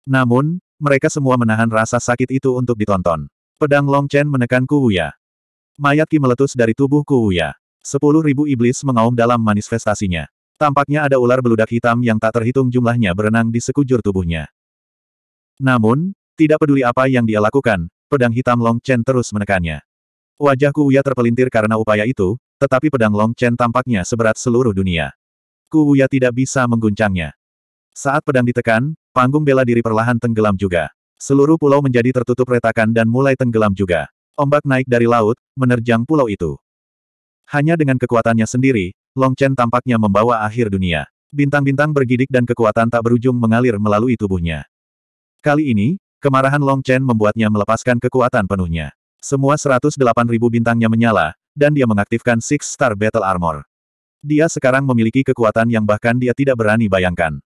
Namun, mereka semua menahan rasa sakit itu untuk ditonton. Pedang Long Chen menekan Kuuya. Mayat Ki meletus dari tubuh Kuuya. Sepuluh ribu iblis mengaum dalam manifestasinya. Tampaknya ada ular beludak hitam yang tak terhitung jumlahnya berenang di sekujur tubuhnya. Namun, tidak peduli apa yang dia lakukan, pedang hitam Long Chen terus menekannya. Wajah Wuya terpelintir karena upaya itu, tetapi pedang Long Chen tampaknya seberat seluruh dunia. Ku Wuya tidak bisa mengguncangnya. Saat pedang ditekan, panggung bela diri perlahan tenggelam juga. Seluruh pulau menjadi tertutup retakan dan mulai tenggelam juga. Ombak naik dari laut, menerjang pulau itu. Hanya dengan kekuatannya sendiri, Long Chen tampaknya membawa akhir dunia. Bintang-bintang bergidik dan kekuatan tak berujung mengalir melalui tubuhnya. Kali ini, kemarahan Long Chen membuatnya melepaskan kekuatan penuhnya. Semua 108.000 bintangnya menyala, dan dia mengaktifkan Six Star Battle Armor. Dia sekarang memiliki kekuatan yang bahkan dia tidak berani bayangkan.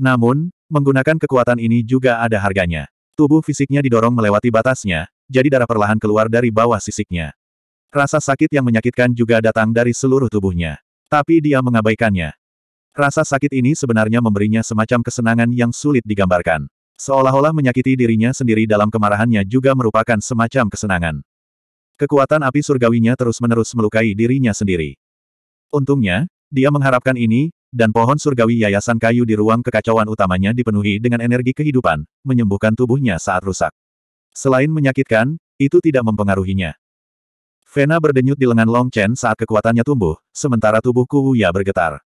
Namun, menggunakan kekuatan ini juga ada harganya. Tubuh fisiknya didorong melewati batasnya, jadi darah perlahan keluar dari bawah sisiknya. Rasa sakit yang menyakitkan juga datang dari seluruh tubuhnya. Tapi dia mengabaikannya. Rasa sakit ini sebenarnya memberinya semacam kesenangan yang sulit digambarkan. Seolah-olah menyakiti dirinya sendiri dalam kemarahannya juga merupakan semacam kesenangan. Kekuatan api surgawinya terus-menerus melukai dirinya sendiri. Untungnya, dia mengharapkan ini, dan pohon surgawi yayasan kayu di ruang kekacauan utamanya dipenuhi dengan energi kehidupan, menyembuhkan tubuhnya saat rusak. Selain menyakitkan, itu tidak mempengaruhinya. Vena berdenyut di lengan Long Chen saat kekuatannya tumbuh, sementara tubuh Ku ya bergetar.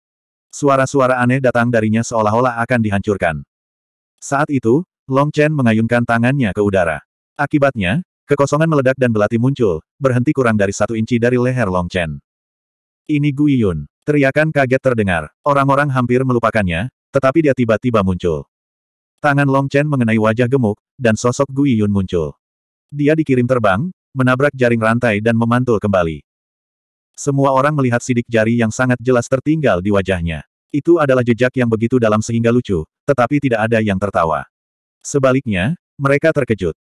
Suara-suara aneh datang darinya seolah-olah akan dihancurkan. Saat itu, Long Chen mengayunkan tangannya ke udara. Akibatnya, kekosongan meledak dan belati muncul, berhenti kurang dari satu inci dari leher Long Chen. Ini Gui Yun. Teriakan kaget terdengar. Orang-orang hampir melupakannya, tetapi dia tiba-tiba muncul. Tangan Long Chen mengenai wajah gemuk, dan sosok Gui Yun muncul. Dia dikirim terbang, menabrak jaring rantai dan memantul kembali. Semua orang melihat sidik jari yang sangat jelas tertinggal di wajahnya. Itu adalah jejak yang begitu dalam sehingga lucu, tetapi tidak ada yang tertawa. Sebaliknya, mereka terkejut.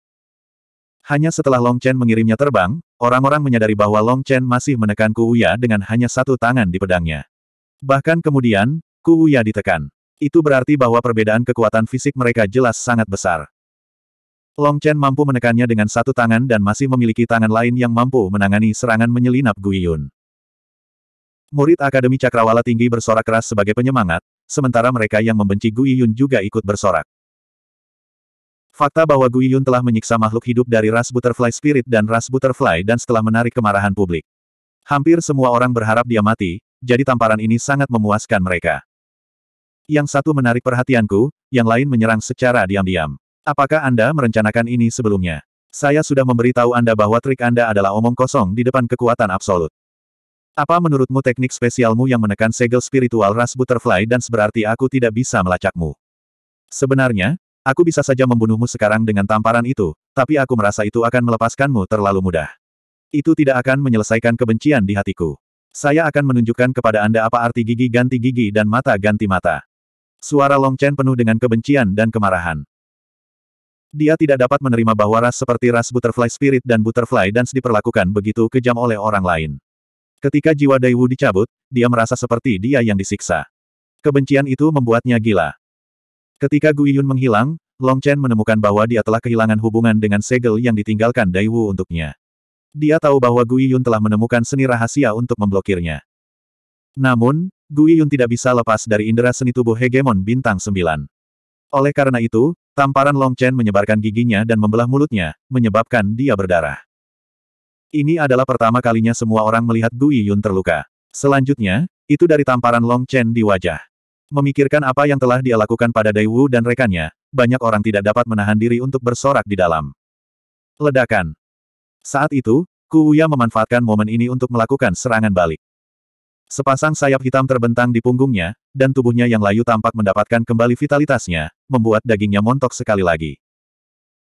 Hanya setelah Long Chen mengirimnya terbang, orang-orang menyadari bahwa Long Chen masih menekan Ku Uya dengan hanya satu tangan di pedangnya. Bahkan kemudian, Ku Uya ditekan. Itu berarti bahwa perbedaan kekuatan fisik mereka jelas sangat besar. Long Chen mampu menekannya dengan satu tangan dan masih memiliki tangan lain yang mampu menangani serangan menyelinap Guiyun. Murid Akademi Cakrawala Tinggi bersorak keras sebagai penyemangat, sementara mereka yang membenci Guiyun juga ikut bersorak. Fakta bahwa Guiyun telah menyiksa makhluk hidup dari ras Butterfly Spirit dan ras Butterfly dan setelah menarik kemarahan publik. Hampir semua orang berharap dia mati, jadi tamparan ini sangat memuaskan mereka. Yang satu menarik perhatianku, yang lain menyerang secara diam-diam. Apakah Anda merencanakan ini sebelumnya? Saya sudah memberitahu Anda bahwa trik Anda adalah omong kosong di depan kekuatan absolut. Apa menurutmu teknik spesialmu yang menekan segel spiritual ras butterfly dan seberarti aku tidak bisa melacakmu? Sebenarnya, aku bisa saja membunuhmu sekarang dengan tamparan itu, tapi aku merasa itu akan melepaskanmu terlalu mudah. Itu tidak akan menyelesaikan kebencian di hatiku. Saya akan menunjukkan kepada Anda apa arti gigi ganti gigi dan mata ganti mata. Suara Long Chen penuh dengan kebencian dan kemarahan. Dia tidak dapat menerima bahwa ras seperti ras Butterfly Spirit dan Butterfly Dance diperlakukan begitu kejam oleh orang lain. Ketika jiwa Daiwu dicabut, dia merasa seperti dia yang disiksa. Kebencian itu membuatnya gila. Ketika Guiyun menghilang, Long Chen menemukan bahwa dia telah kehilangan hubungan dengan segel yang ditinggalkan Daiwu untuknya. Dia tahu bahwa Guiyun telah menemukan seni rahasia untuk memblokirnya. Namun, Guiyun tidak bisa lepas dari indera seni tubuh hegemon bintang 9. Oleh karena itu, Tamparan Long Chen menyebarkan giginya dan membelah mulutnya, menyebabkan dia berdarah. Ini adalah pertama kalinya semua orang melihat Gui Yun terluka. Selanjutnya, itu dari tamparan Long Chen di wajah. Memikirkan apa yang telah dia lakukan pada Dai Wu dan rekannya, banyak orang tidak dapat menahan diri untuk bersorak di dalam. Ledakan. Saat itu, Kuuya memanfaatkan momen ini untuk melakukan serangan balik. Sepasang sayap hitam terbentang di punggungnya, dan tubuhnya yang layu tampak mendapatkan kembali vitalitasnya, membuat dagingnya montok sekali lagi.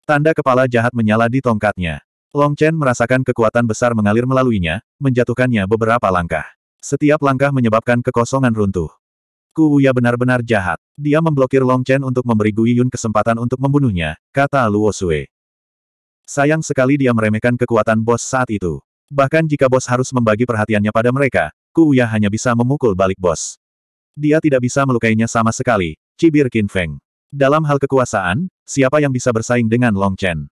Tanda kepala jahat menyala di tongkatnya. Long Chen merasakan kekuatan besar mengalir melaluinya, menjatuhkannya beberapa langkah. Setiap langkah menyebabkan kekosongan runtuh. Ku benar-benar jahat. Dia memblokir Long Chen untuk memberi Gui Yun kesempatan untuk membunuhnya, kata Luo Sui. Sayang sekali dia meremehkan kekuatan bos saat itu. Bahkan jika bos harus membagi perhatiannya pada mereka, Kuya hanya bisa memukul balik bos. Dia tidak bisa melukainya sama sekali, cibir Qin Feng. Dalam hal kekuasaan, siapa yang bisa bersaing dengan Long Chen?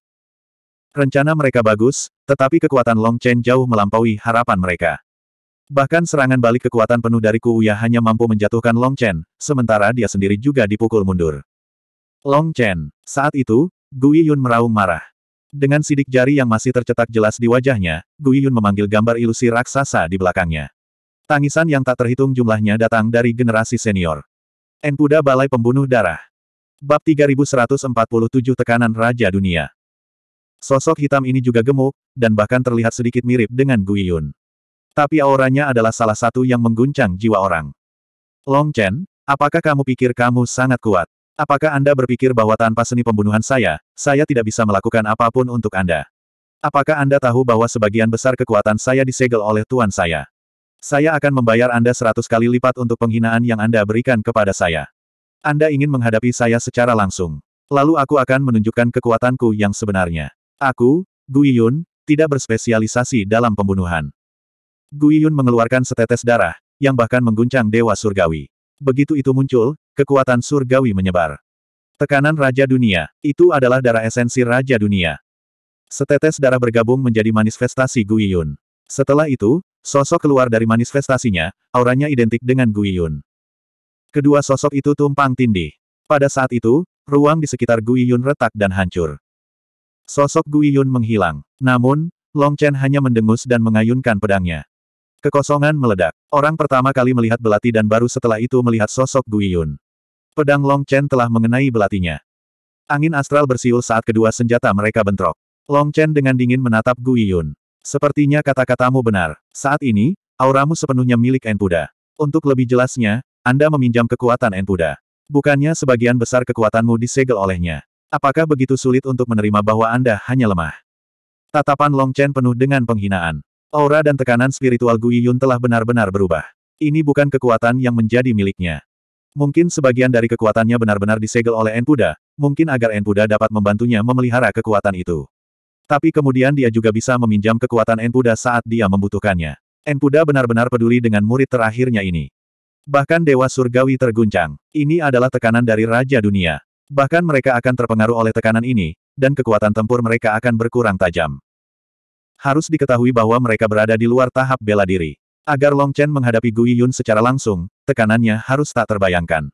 Rencana mereka bagus, tetapi kekuatan Long Chen jauh melampaui harapan mereka. Bahkan serangan balik kekuatan penuh dari Kuya hanya mampu menjatuhkan Long Chen, sementara dia sendiri juga dipukul mundur. Long Chen, saat itu, Gui Yun meraung marah. Dengan sidik jari yang masih tercetak jelas di wajahnya, Gui Yun memanggil gambar ilusi raksasa di belakangnya. Tangisan yang tak terhitung jumlahnya datang dari generasi senior. Enkuda Balai Pembunuh Darah. Bab 3147 Tekanan Raja Dunia. Sosok hitam ini juga gemuk, dan bahkan terlihat sedikit mirip dengan Guiyun. Tapi auranya adalah salah satu yang mengguncang jiwa orang. Long Chen, apakah kamu pikir kamu sangat kuat? Apakah Anda berpikir bahwa tanpa seni pembunuhan saya, saya tidak bisa melakukan apapun untuk Anda? Apakah Anda tahu bahwa sebagian besar kekuatan saya disegel oleh tuan saya? Saya akan membayar Anda seratus kali lipat untuk penghinaan yang Anda berikan kepada saya. Anda ingin menghadapi saya secara langsung. Lalu aku akan menunjukkan kekuatanku yang sebenarnya. Aku, Gui Yun, tidak berspesialisasi dalam pembunuhan. Gui Yun mengeluarkan setetes darah, yang bahkan mengguncang Dewa Surgawi. Begitu itu muncul, kekuatan surgawi menyebar. Tekanan Raja Dunia, itu adalah darah esensi Raja Dunia. Setetes darah bergabung menjadi manifestasi Gui Yun. Setelah itu, Sosok keluar dari manifestasinya, auranya identik dengan Gui Kedua sosok itu tumpang tindih. Pada saat itu, ruang di sekitar Gui retak dan hancur. Sosok Gui menghilang. Namun, Long Chen hanya mendengus dan mengayunkan pedangnya. Kekosongan meledak. Orang pertama kali melihat belati dan baru setelah itu melihat sosok Gui Pedang Long Chen telah mengenai belatinya. Angin astral bersiul saat kedua senjata mereka bentrok. Long Chen dengan dingin menatap Gui Sepertinya kata-katamu benar. Saat ini, auramu sepenuhnya milik Enpuda. Untuk lebih jelasnya, Anda meminjam kekuatan Enpuda. Bukannya sebagian besar kekuatanmu disegel olehnya. Apakah begitu sulit untuk menerima bahwa Anda hanya lemah? Tatapan Long Chen penuh dengan penghinaan. Aura dan tekanan spiritual Gui Yun telah benar-benar berubah. Ini bukan kekuatan yang menjadi miliknya. Mungkin sebagian dari kekuatannya benar-benar disegel oleh Enpuda, mungkin agar Enpuda dapat membantunya memelihara kekuatan itu. Tapi kemudian dia juga bisa meminjam kekuatan Enpuda saat dia membutuhkannya. Enpuda benar-benar peduli dengan murid terakhirnya ini. Bahkan Dewa Surgawi terguncang. Ini adalah tekanan dari Raja Dunia. Bahkan mereka akan terpengaruh oleh tekanan ini, dan kekuatan tempur mereka akan berkurang tajam. Harus diketahui bahwa mereka berada di luar tahap bela diri. Agar Long Chen menghadapi Gui Yun secara langsung, tekanannya harus tak terbayangkan.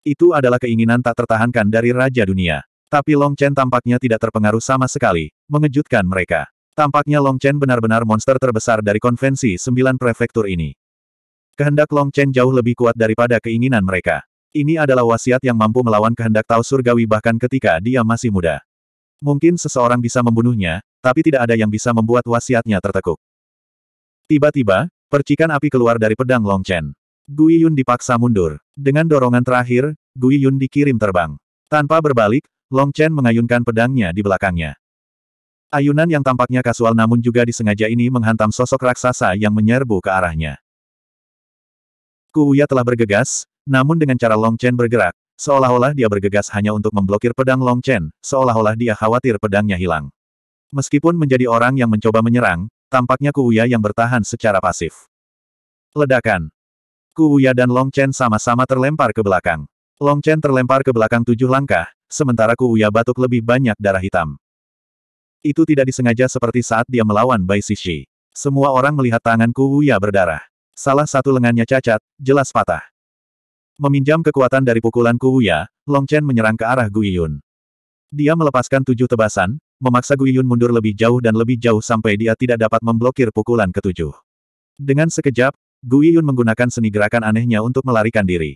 Itu adalah keinginan tak tertahankan dari Raja Dunia. Tapi Long Chen tampaknya tidak terpengaruh sama sekali, mengejutkan mereka. Tampaknya Long Chen benar-benar monster terbesar dari konvensi sembilan prefektur ini. Kehendak Long Chen jauh lebih kuat daripada keinginan mereka. Ini adalah wasiat yang mampu melawan kehendak Tao Surgawi bahkan ketika dia masih muda. Mungkin seseorang bisa membunuhnya, tapi tidak ada yang bisa membuat wasiatnya tertekuk. Tiba-tiba, percikan api keluar dari pedang Long Chen. Gui Yun dipaksa mundur. Dengan dorongan terakhir, Gui Yun dikirim terbang. Tanpa berbalik, Long Chen mengayunkan pedangnya di belakangnya. Ayunan yang tampaknya kasual namun juga disengaja ini menghantam sosok raksasa yang menyerbu ke arahnya. Kuuya telah bergegas, namun dengan cara Long Chen bergerak, seolah-olah dia bergegas hanya untuk memblokir pedang Long Chen, seolah-olah dia khawatir pedangnya hilang. Meskipun menjadi orang yang mencoba menyerang, tampaknya Kuuya yang bertahan secara pasif. Ledakan. Kuuya dan Long Chen sama-sama terlempar ke belakang. Long Chen terlempar ke belakang tujuh langkah, sementara Kuuya batuk lebih banyak darah hitam. Itu tidak disengaja seperti saat dia melawan Bai Sishi. Semua orang melihat tangan Kuuya berdarah. Salah satu lengannya cacat, jelas patah. Meminjam kekuatan dari pukulan Kuuya, Long Chen menyerang ke arah Guiyun. Dia melepaskan tujuh tebasan, memaksa Guiyun mundur lebih jauh dan lebih jauh sampai dia tidak dapat memblokir pukulan ketujuh. Dengan sekejap, Gui Yun menggunakan seni gerakan anehnya untuk melarikan diri.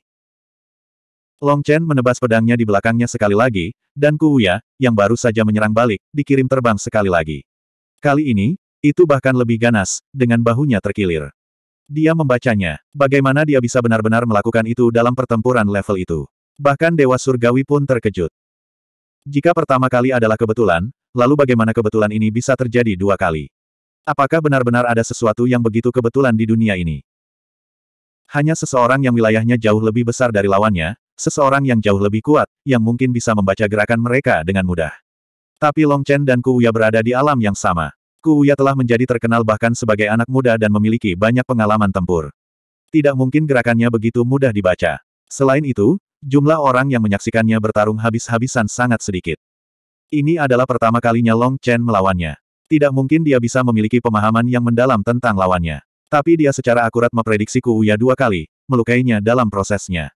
Long Chen menebas pedangnya di belakangnya sekali lagi, dan Kuya, yang baru saja menyerang balik, dikirim terbang sekali lagi. Kali ini, itu bahkan lebih ganas, dengan bahunya terkilir. Dia membacanya, bagaimana dia bisa benar-benar melakukan itu dalam pertempuran level itu. Bahkan Dewa Surgawi pun terkejut. Jika pertama kali adalah kebetulan, lalu bagaimana kebetulan ini bisa terjadi dua kali? Apakah benar-benar ada sesuatu yang begitu kebetulan di dunia ini? Hanya seseorang yang wilayahnya jauh lebih besar dari lawannya, Seseorang yang jauh lebih kuat, yang mungkin bisa membaca gerakan mereka dengan mudah. Tapi Long Chen dan Kuuya berada di alam yang sama. Kuuya telah menjadi terkenal bahkan sebagai anak muda dan memiliki banyak pengalaman tempur. Tidak mungkin gerakannya begitu mudah dibaca. Selain itu, jumlah orang yang menyaksikannya bertarung habis-habisan sangat sedikit. Ini adalah pertama kalinya Long Chen melawannya. Tidak mungkin dia bisa memiliki pemahaman yang mendalam tentang lawannya. Tapi dia secara akurat memprediksi Kuuya dua kali, melukainya dalam prosesnya.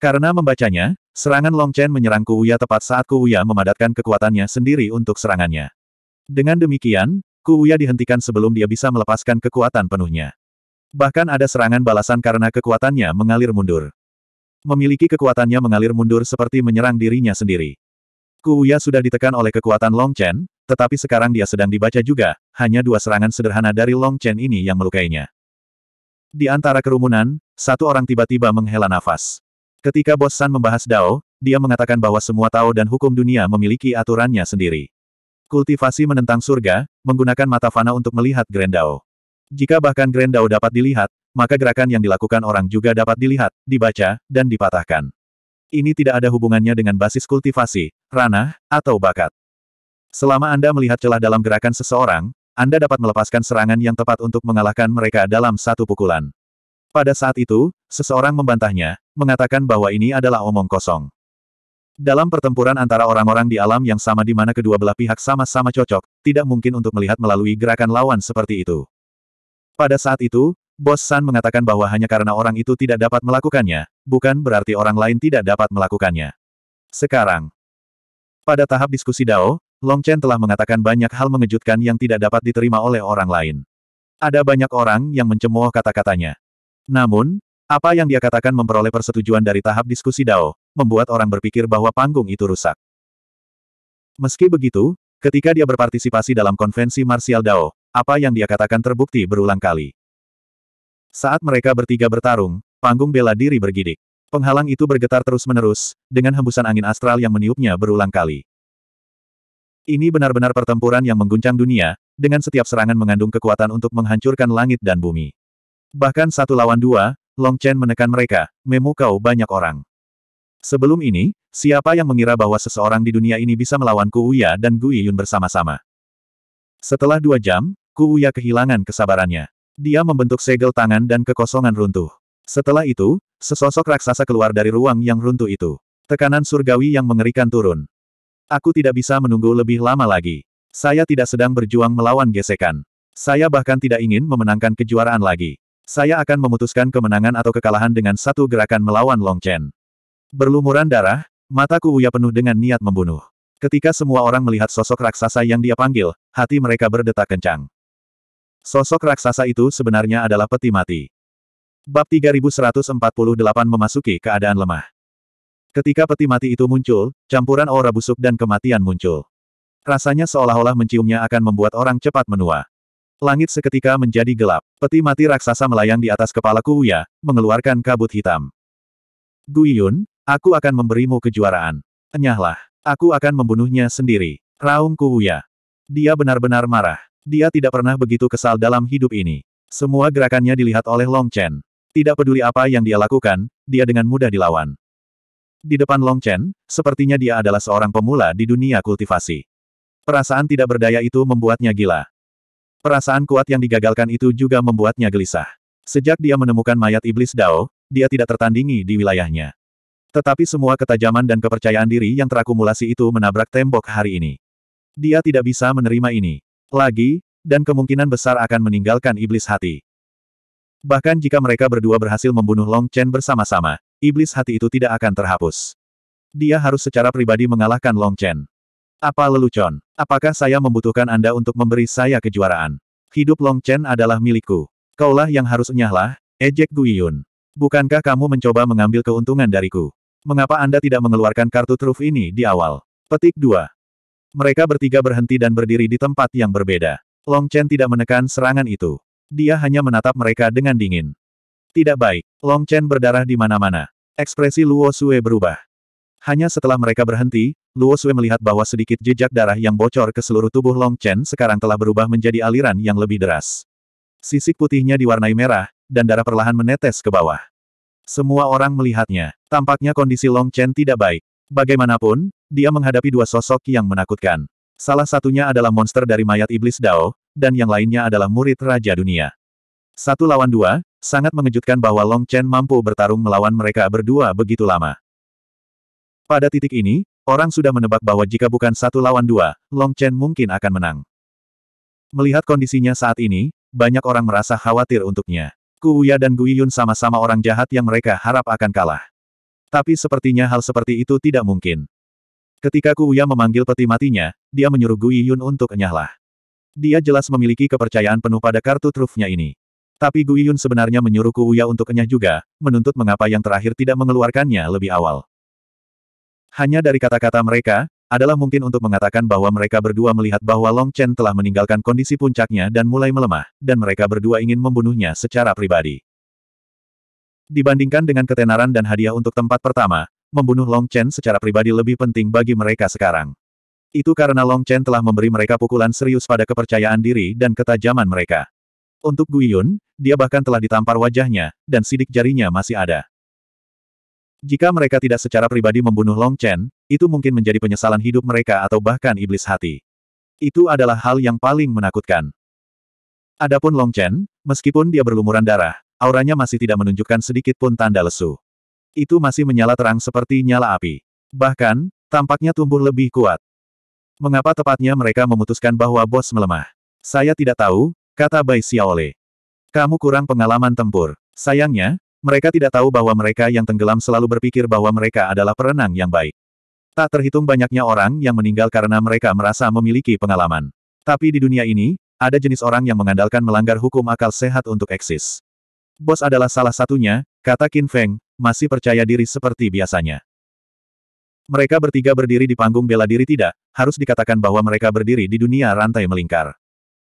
Karena membacanya, serangan Long Chen menyerang Kuuya tepat saat Kuuya memadatkan kekuatannya sendiri untuk serangannya. Dengan demikian, Kuuya dihentikan sebelum dia bisa melepaskan kekuatan penuhnya. Bahkan ada serangan balasan karena kekuatannya mengalir mundur. Memiliki kekuatannya mengalir mundur seperti menyerang dirinya sendiri. Kuuya sudah ditekan oleh kekuatan Long Chen, tetapi sekarang dia sedang dibaca juga, hanya dua serangan sederhana dari Long Chen ini yang melukainya. Di antara kerumunan, satu orang tiba-tiba menghela nafas. Ketika Bos San membahas Dao, dia mengatakan bahwa semua Tao dan hukum dunia memiliki aturannya sendiri. Kultivasi menentang surga, menggunakan mata fana untuk melihat Grand Dao. Jika bahkan Grand Dao dapat dilihat, maka gerakan yang dilakukan orang juga dapat dilihat, dibaca, dan dipatahkan. Ini tidak ada hubungannya dengan basis kultivasi, ranah, atau bakat. Selama Anda melihat celah dalam gerakan seseorang, Anda dapat melepaskan serangan yang tepat untuk mengalahkan mereka dalam satu pukulan. Pada saat itu, seseorang membantahnya, mengatakan bahwa ini adalah omong kosong. Dalam pertempuran antara orang-orang di alam yang sama di mana kedua belah pihak sama-sama cocok, tidak mungkin untuk melihat melalui gerakan lawan seperti itu. Pada saat itu, Bos San mengatakan bahwa hanya karena orang itu tidak dapat melakukannya, bukan berarti orang lain tidak dapat melakukannya. Sekarang, pada tahap diskusi Dao, Long Chen telah mengatakan banyak hal mengejutkan yang tidak dapat diterima oleh orang lain. Ada banyak orang yang mencemooh kata-katanya. Namun, apa yang dia katakan memperoleh persetujuan dari tahap diskusi Dao, membuat orang berpikir bahwa panggung itu rusak. Meski begitu, ketika dia berpartisipasi dalam konvensi martial Dao, apa yang dia katakan terbukti berulang kali. Saat mereka bertiga bertarung, panggung bela diri bergidik. Penghalang itu bergetar terus-menerus, dengan hembusan angin astral yang meniupnya berulang kali. Ini benar-benar pertempuran yang mengguncang dunia, dengan setiap serangan mengandung kekuatan untuk menghancurkan langit dan bumi. Bahkan satu lawan dua, Long Chen menekan mereka, memukau banyak orang. Sebelum ini, siapa yang mengira bahwa seseorang di dunia ini bisa melawan Kuuya dan Gui Yun bersama-sama? Setelah dua jam, Kuuya kehilangan kesabarannya. Dia membentuk segel tangan dan kekosongan runtuh. Setelah itu, sesosok raksasa keluar dari ruang yang runtuh itu. Tekanan surgawi yang mengerikan turun. Aku tidak bisa menunggu lebih lama lagi. Saya tidak sedang berjuang melawan gesekan. Saya bahkan tidak ingin memenangkan kejuaraan lagi. Saya akan memutuskan kemenangan atau kekalahan dengan satu gerakan melawan Long Chen. Berlumuran darah, mataku Uya penuh dengan niat membunuh. Ketika semua orang melihat sosok raksasa yang dia panggil, hati mereka berdetak kencang. Sosok raksasa itu sebenarnya adalah peti mati. Bab 3148 memasuki keadaan lemah. Ketika peti mati itu muncul, campuran aura busuk dan kematian muncul. Rasanya seolah-olah menciumnya akan membuat orang cepat menua. Langit seketika menjadi gelap. Peti mati raksasa melayang di atas kepala Kuya, mengeluarkan kabut hitam. Guiyun, aku akan memberimu kejuaraan. Enyahlah, aku akan membunuhnya sendiri. Raung Kuya. Dia benar-benar marah. Dia tidak pernah begitu kesal dalam hidup ini. Semua gerakannya dilihat oleh Long Chen. Tidak peduli apa yang dia lakukan, dia dengan mudah dilawan. Di depan Long Chen, sepertinya dia adalah seorang pemula di dunia kultivasi. Perasaan tidak berdaya itu membuatnya gila. Perasaan kuat yang digagalkan itu juga membuatnya gelisah. Sejak dia menemukan mayat iblis Dao, dia tidak tertandingi di wilayahnya. Tetapi semua ketajaman dan kepercayaan diri yang terakumulasi itu menabrak tembok hari ini. Dia tidak bisa menerima ini. Lagi, dan kemungkinan besar akan meninggalkan iblis hati. Bahkan jika mereka berdua berhasil membunuh Long Chen bersama-sama, iblis hati itu tidak akan terhapus. Dia harus secara pribadi mengalahkan Long Chen. Apa lelucon? Apakah saya membutuhkan Anda untuk memberi saya kejuaraan? Hidup Long Chen adalah milikku. Kaulah yang harus nyahlah, ejek Guiyun. Bukankah kamu mencoba mengambil keuntungan dariku? Mengapa Anda tidak mengeluarkan kartu truf ini di awal? Petik 2. Mereka bertiga berhenti dan berdiri di tempat yang berbeda. Long Chen tidak menekan serangan itu. Dia hanya menatap mereka dengan dingin. Tidak baik. Long Chen berdarah di mana-mana. Ekspresi Luo Sue berubah. Hanya setelah mereka berhenti, Luo Sui melihat bahwa sedikit jejak darah yang bocor ke seluruh tubuh Long Chen sekarang telah berubah menjadi aliran yang lebih deras. Sisik putihnya diwarnai merah, dan darah perlahan menetes ke bawah. Semua orang melihatnya. Tampaknya kondisi Long Chen tidak baik. Bagaimanapun, dia menghadapi dua sosok yang menakutkan. Salah satunya adalah monster dari mayat iblis Dao, dan yang lainnya adalah murid Raja Dunia. Satu lawan dua, sangat mengejutkan bahwa Long Chen mampu bertarung melawan mereka berdua begitu lama. Pada titik ini, orang sudah menebak bahwa jika bukan satu lawan dua, Long Chen mungkin akan menang. Melihat kondisinya saat ini, banyak orang merasa khawatir untuknya. Kuya dan Guiyun sama-sama orang jahat yang mereka harap akan kalah. Tapi sepertinya hal seperti itu tidak mungkin. Ketika Kuya memanggil peti matinya, dia menyuruh Guiyun untuk enyahlah. Dia jelas memiliki kepercayaan penuh pada kartu trufnya ini. Tapi Guiyun sebenarnya menyuruh Kuya untuk enyah juga, menuntut mengapa yang terakhir tidak mengeluarkannya lebih awal. Hanya dari kata-kata mereka, adalah mungkin untuk mengatakan bahwa mereka berdua melihat bahwa Long Chen telah meninggalkan kondisi puncaknya dan mulai melemah, dan mereka berdua ingin membunuhnya secara pribadi. Dibandingkan dengan ketenaran dan hadiah untuk tempat pertama, membunuh Long Chen secara pribadi lebih penting bagi mereka sekarang. Itu karena Long Chen telah memberi mereka pukulan serius pada kepercayaan diri dan ketajaman mereka. Untuk Guiyun, dia bahkan telah ditampar wajahnya, dan sidik jarinya masih ada. Jika mereka tidak secara pribadi membunuh Long Chen, itu mungkin menjadi penyesalan hidup mereka atau bahkan iblis hati. Itu adalah hal yang paling menakutkan. Adapun Long Chen, meskipun dia berlumuran darah, auranya masih tidak menunjukkan sedikit pun tanda lesu. Itu masih menyala terang seperti nyala api. Bahkan, tampaknya tumbuh lebih kuat. Mengapa tepatnya mereka memutuskan bahwa bos melemah? Saya tidak tahu, kata Bai Xiaole. Kamu kurang pengalaman tempur. Sayangnya, mereka tidak tahu bahwa mereka yang tenggelam selalu berpikir bahwa mereka adalah perenang yang baik. Tak terhitung banyaknya orang yang meninggal karena mereka merasa memiliki pengalaman. Tapi di dunia ini, ada jenis orang yang mengandalkan melanggar hukum akal sehat untuk eksis. Bos adalah salah satunya, kata Qin Feng, masih percaya diri seperti biasanya. Mereka bertiga berdiri di panggung bela diri tidak, harus dikatakan bahwa mereka berdiri di dunia rantai melingkar.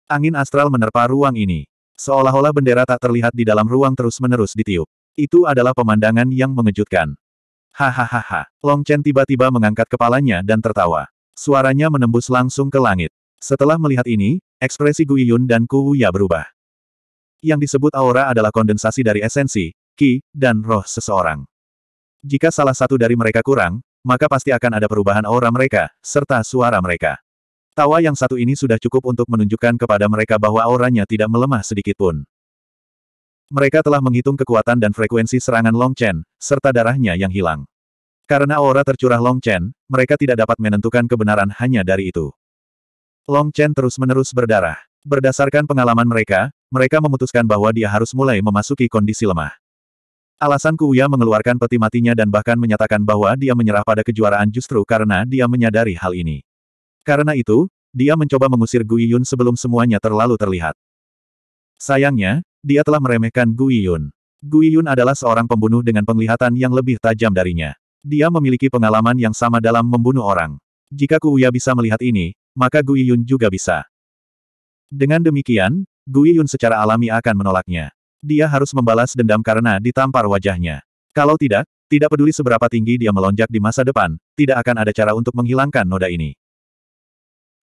Angin astral menerpa ruang ini. Seolah-olah bendera tak terlihat di dalam ruang terus-menerus ditiup. Itu adalah pemandangan yang mengejutkan. Hahaha. Long Chen tiba-tiba mengangkat kepalanya dan tertawa. Suaranya menembus langsung ke langit. Setelah melihat ini, ekspresi Gu Yun dan Ku Wuya berubah. Yang disebut aura adalah kondensasi dari esensi, ki, dan roh seseorang. Jika salah satu dari mereka kurang, maka pasti akan ada perubahan aura mereka, serta suara mereka. Tawa yang satu ini sudah cukup untuk menunjukkan kepada mereka bahwa auranya tidak melemah sedikitpun. Mereka telah menghitung kekuatan dan frekuensi serangan Long Chen, serta darahnya yang hilang. Karena aura tercurah Long Chen, mereka tidak dapat menentukan kebenaran hanya dari itu. Long Chen terus-menerus berdarah. Berdasarkan pengalaman mereka, mereka memutuskan bahwa dia harus mulai memasuki kondisi lemah. Alasan Kuya mengeluarkan peti matinya dan bahkan menyatakan bahwa dia menyerah pada kejuaraan justru karena dia menyadari hal ini. Karena itu, dia mencoba mengusir Gui Yun sebelum semuanya terlalu terlihat. Sayangnya, dia telah meremehkan Gui Yun. Gui Yun adalah seorang pembunuh dengan penglihatan yang lebih tajam darinya. Dia memiliki pengalaman yang sama dalam membunuh orang. Jika Kuya bisa melihat ini, maka Gui Yun juga bisa. Dengan demikian, Gui Yun secara alami akan menolaknya. Dia harus membalas dendam karena ditampar wajahnya. Kalau tidak, tidak peduli seberapa tinggi dia melonjak di masa depan, tidak akan ada cara untuk menghilangkan noda ini.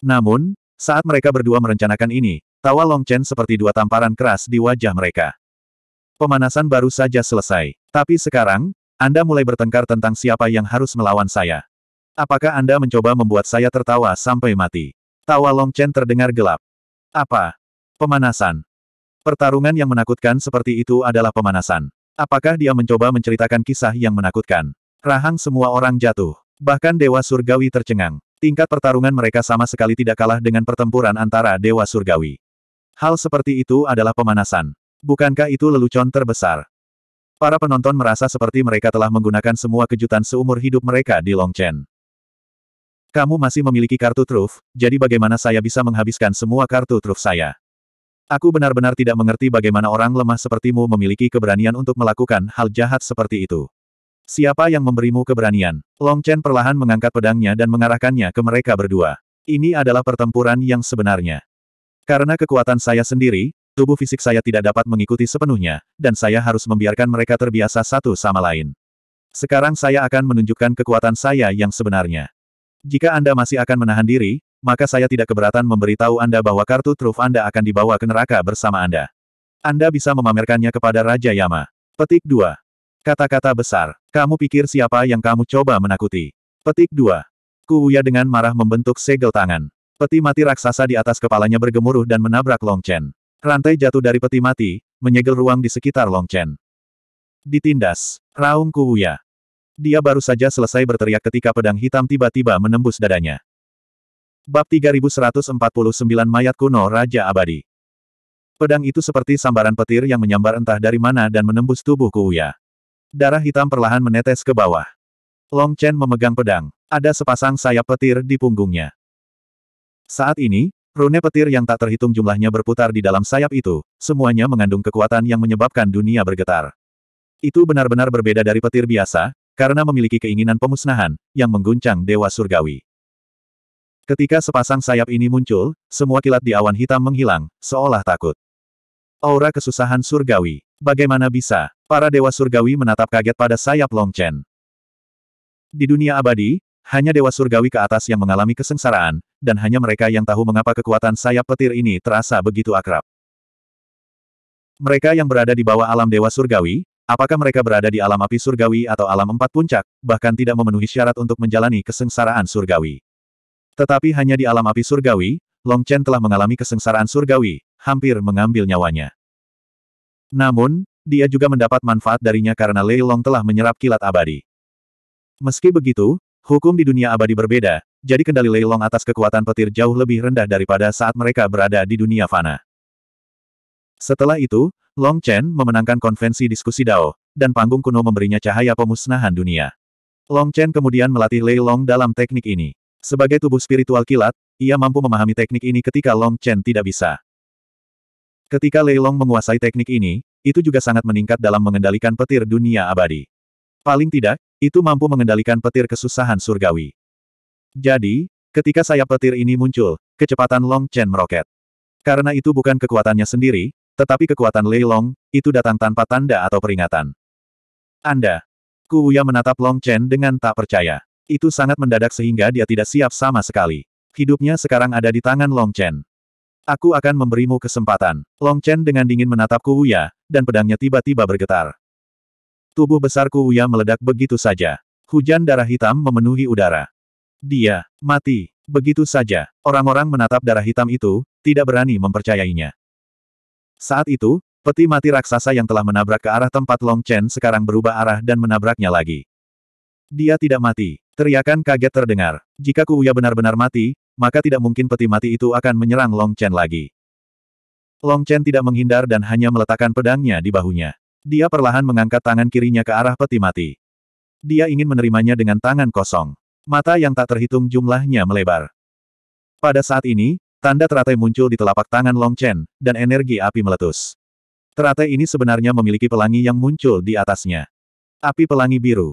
Namun, saat mereka berdua merencanakan ini, tawa Long Chen seperti dua tamparan keras di wajah mereka. Pemanasan baru saja selesai. Tapi sekarang, Anda mulai bertengkar tentang siapa yang harus melawan saya. Apakah Anda mencoba membuat saya tertawa sampai mati? Tawa Long Chen terdengar gelap. Apa? Pemanasan. Pertarungan yang menakutkan seperti itu adalah pemanasan. Apakah dia mencoba menceritakan kisah yang menakutkan? Rahang semua orang jatuh. Bahkan Dewa Surgawi tercengang. Tingkat pertarungan mereka sama sekali tidak kalah dengan pertempuran antara Dewa Surgawi. Hal seperti itu adalah pemanasan. Bukankah itu lelucon terbesar? Para penonton merasa seperti mereka telah menggunakan semua kejutan seumur hidup mereka di Long Chen. Kamu masih memiliki kartu truf, jadi bagaimana saya bisa menghabiskan semua kartu truf saya? Aku benar-benar tidak mengerti bagaimana orang lemah sepertimu memiliki keberanian untuk melakukan hal jahat seperti itu. Siapa yang memberimu keberanian? Long Chen perlahan mengangkat pedangnya dan mengarahkannya ke mereka berdua. Ini adalah pertempuran yang sebenarnya. Karena kekuatan saya sendiri, tubuh fisik saya tidak dapat mengikuti sepenuhnya, dan saya harus membiarkan mereka terbiasa satu sama lain. Sekarang saya akan menunjukkan kekuatan saya yang sebenarnya. Jika Anda masih akan menahan diri, maka saya tidak keberatan memberitahu Anda bahwa kartu truf Anda akan dibawa ke neraka bersama Anda. Anda bisa memamerkannya kepada Raja Yama. Petik 2. Kata-kata besar. Kamu pikir siapa yang kamu coba menakuti? Petik 2. Kuuya dengan marah membentuk segel tangan. Peti mati raksasa di atas kepalanya bergemuruh dan menabrak Long Chen. Rantai jatuh dari peti mati, menyegel ruang di sekitar Long Chen. Ditindas. Raung Kuuya. Dia baru saja selesai berteriak ketika pedang hitam tiba-tiba menembus dadanya. Bab 3149 Mayat Kuno Raja Abadi Pedang itu seperti sambaran petir yang menyambar entah dari mana dan menembus tubuh Kuuya. Darah hitam perlahan menetes ke bawah. Long Chen memegang pedang. Ada sepasang sayap petir di punggungnya. Saat ini, rune petir yang tak terhitung jumlahnya berputar di dalam sayap itu, semuanya mengandung kekuatan yang menyebabkan dunia bergetar. Itu benar-benar berbeda dari petir biasa, karena memiliki keinginan pemusnahan, yang mengguncang Dewa Surgawi. Ketika sepasang sayap ini muncul, semua kilat di awan hitam menghilang, seolah takut. Aura kesusahan surgawi. Bagaimana bisa? Para dewa surgawi menatap kaget pada sayap Long Chen. Di dunia abadi, hanya dewa surgawi ke atas yang mengalami kesengsaraan, dan hanya mereka yang tahu mengapa kekuatan sayap petir ini terasa begitu akrab. Mereka yang berada di bawah alam dewa surgawi, apakah mereka berada di alam api surgawi atau alam empat puncak, bahkan tidak memenuhi syarat untuk menjalani kesengsaraan surgawi. Tetapi hanya di alam api surgawi, Long Chen telah mengalami kesengsaraan surgawi, hampir mengambil nyawanya. Namun, dia juga mendapat manfaat darinya karena Lei Long telah menyerap kilat abadi. Meski begitu, hukum di dunia abadi berbeda, jadi kendali Lei Long atas kekuatan petir jauh lebih rendah daripada saat mereka berada di dunia fana. Setelah itu, Long Chen memenangkan konvensi diskusi Dao, dan panggung kuno memberinya cahaya pemusnahan dunia. Long Chen kemudian melatih Lei Long dalam teknik ini. Sebagai tubuh spiritual kilat, ia mampu memahami teknik ini ketika Long Chen tidak bisa. Ketika Lei Long menguasai teknik ini, itu juga sangat meningkat dalam mengendalikan petir dunia abadi. Paling tidak, itu mampu mengendalikan petir kesusahan surgawi. Jadi, ketika sayap petir ini muncul, kecepatan Long Chen meroket. Karena itu bukan kekuatannya sendiri, tetapi kekuatan Lei Long, itu datang tanpa tanda atau peringatan. Anda. Kuuya menatap Long Chen dengan tak percaya. Itu sangat mendadak sehingga dia tidak siap sama sekali. Hidupnya sekarang ada di tangan Long Chen. Aku akan memberimu kesempatan. Long Chen dengan dingin menatap Kuwuya, dan pedangnya tiba-tiba bergetar. Tubuh besar Kuwuya meledak begitu saja. Hujan darah hitam memenuhi udara. Dia, mati. Begitu saja, orang-orang menatap darah hitam itu, tidak berani mempercayainya. Saat itu, peti mati raksasa yang telah menabrak ke arah tempat Long Chen sekarang berubah arah dan menabraknya lagi. Dia tidak mati. Teriakan kaget terdengar. Jika Kuuya benar-benar mati, maka tidak mungkin peti mati itu akan menyerang Long Chen lagi. Long Chen tidak menghindar dan hanya meletakkan pedangnya di bahunya. Dia perlahan mengangkat tangan kirinya ke arah peti mati. Dia ingin menerimanya dengan tangan kosong. Mata yang tak terhitung jumlahnya melebar. Pada saat ini, tanda teratai muncul di telapak tangan Long Chen, dan energi api meletus. Teratai ini sebenarnya memiliki pelangi yang muncul di atasnya. Api pelangi biru.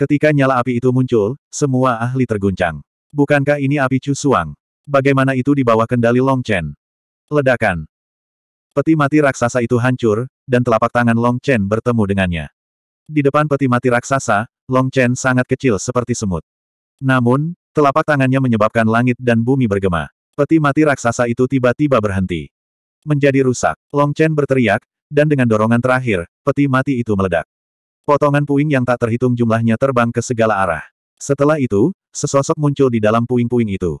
Ketika nyala api itu muncul, semua ahli terguncang. Bukankah ini api Chu Suang? Bagaimana itu di bawah kendali Long Chen? Ledakan. Peti mati raksasa itu hancur, dan telapak tangan Long Chen bertemu dengannya. Di depan peti mati raksasa, Long Chen sangat kecil seperti semut. Namun, telapak tangannya menyebabkan langit dan bumi bergema. Peti mati raksasa itu tiba-tiba berhenti. Menjadi rusak, Long Chen berteriak, dan dengan dorongan terakhir, peti mati itu meledak. Potongan puing yang tak terhitung jumlahnya terbang ke segala arah. Setelah itu, sesosok muncul di dalam puing-puing itu.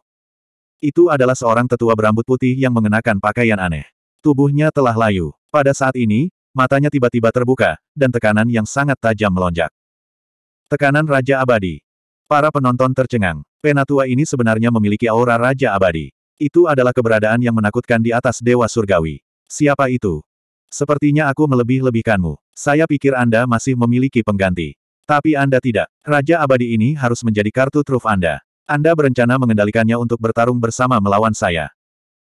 Itu adalah seorang tetua berambut putih yang mengenakan pakaian aneh. Tubuhnya telah layu. Pada saat ini, matanya tiba-tiba terbuka, dan tekanan yang sangat tajam melonjak. Tekanan Raja Abadi. Para penonton tercengang. Penatua ini sebenarnya memiliki aura Raja Abadi. Itu adalah keberadaan yang menakutkan di atas Dewa Surgawi. Siapa itu? Sepertinya aku melebih-lebihkanmu. Saya pikir Anda masih memiliki pengganti. Tapi Anda tidak. Raja abadi ini harus menjadi kartu truf Anda. Anda berencana mengendalikannya untuk bertarung bersama melawan saya.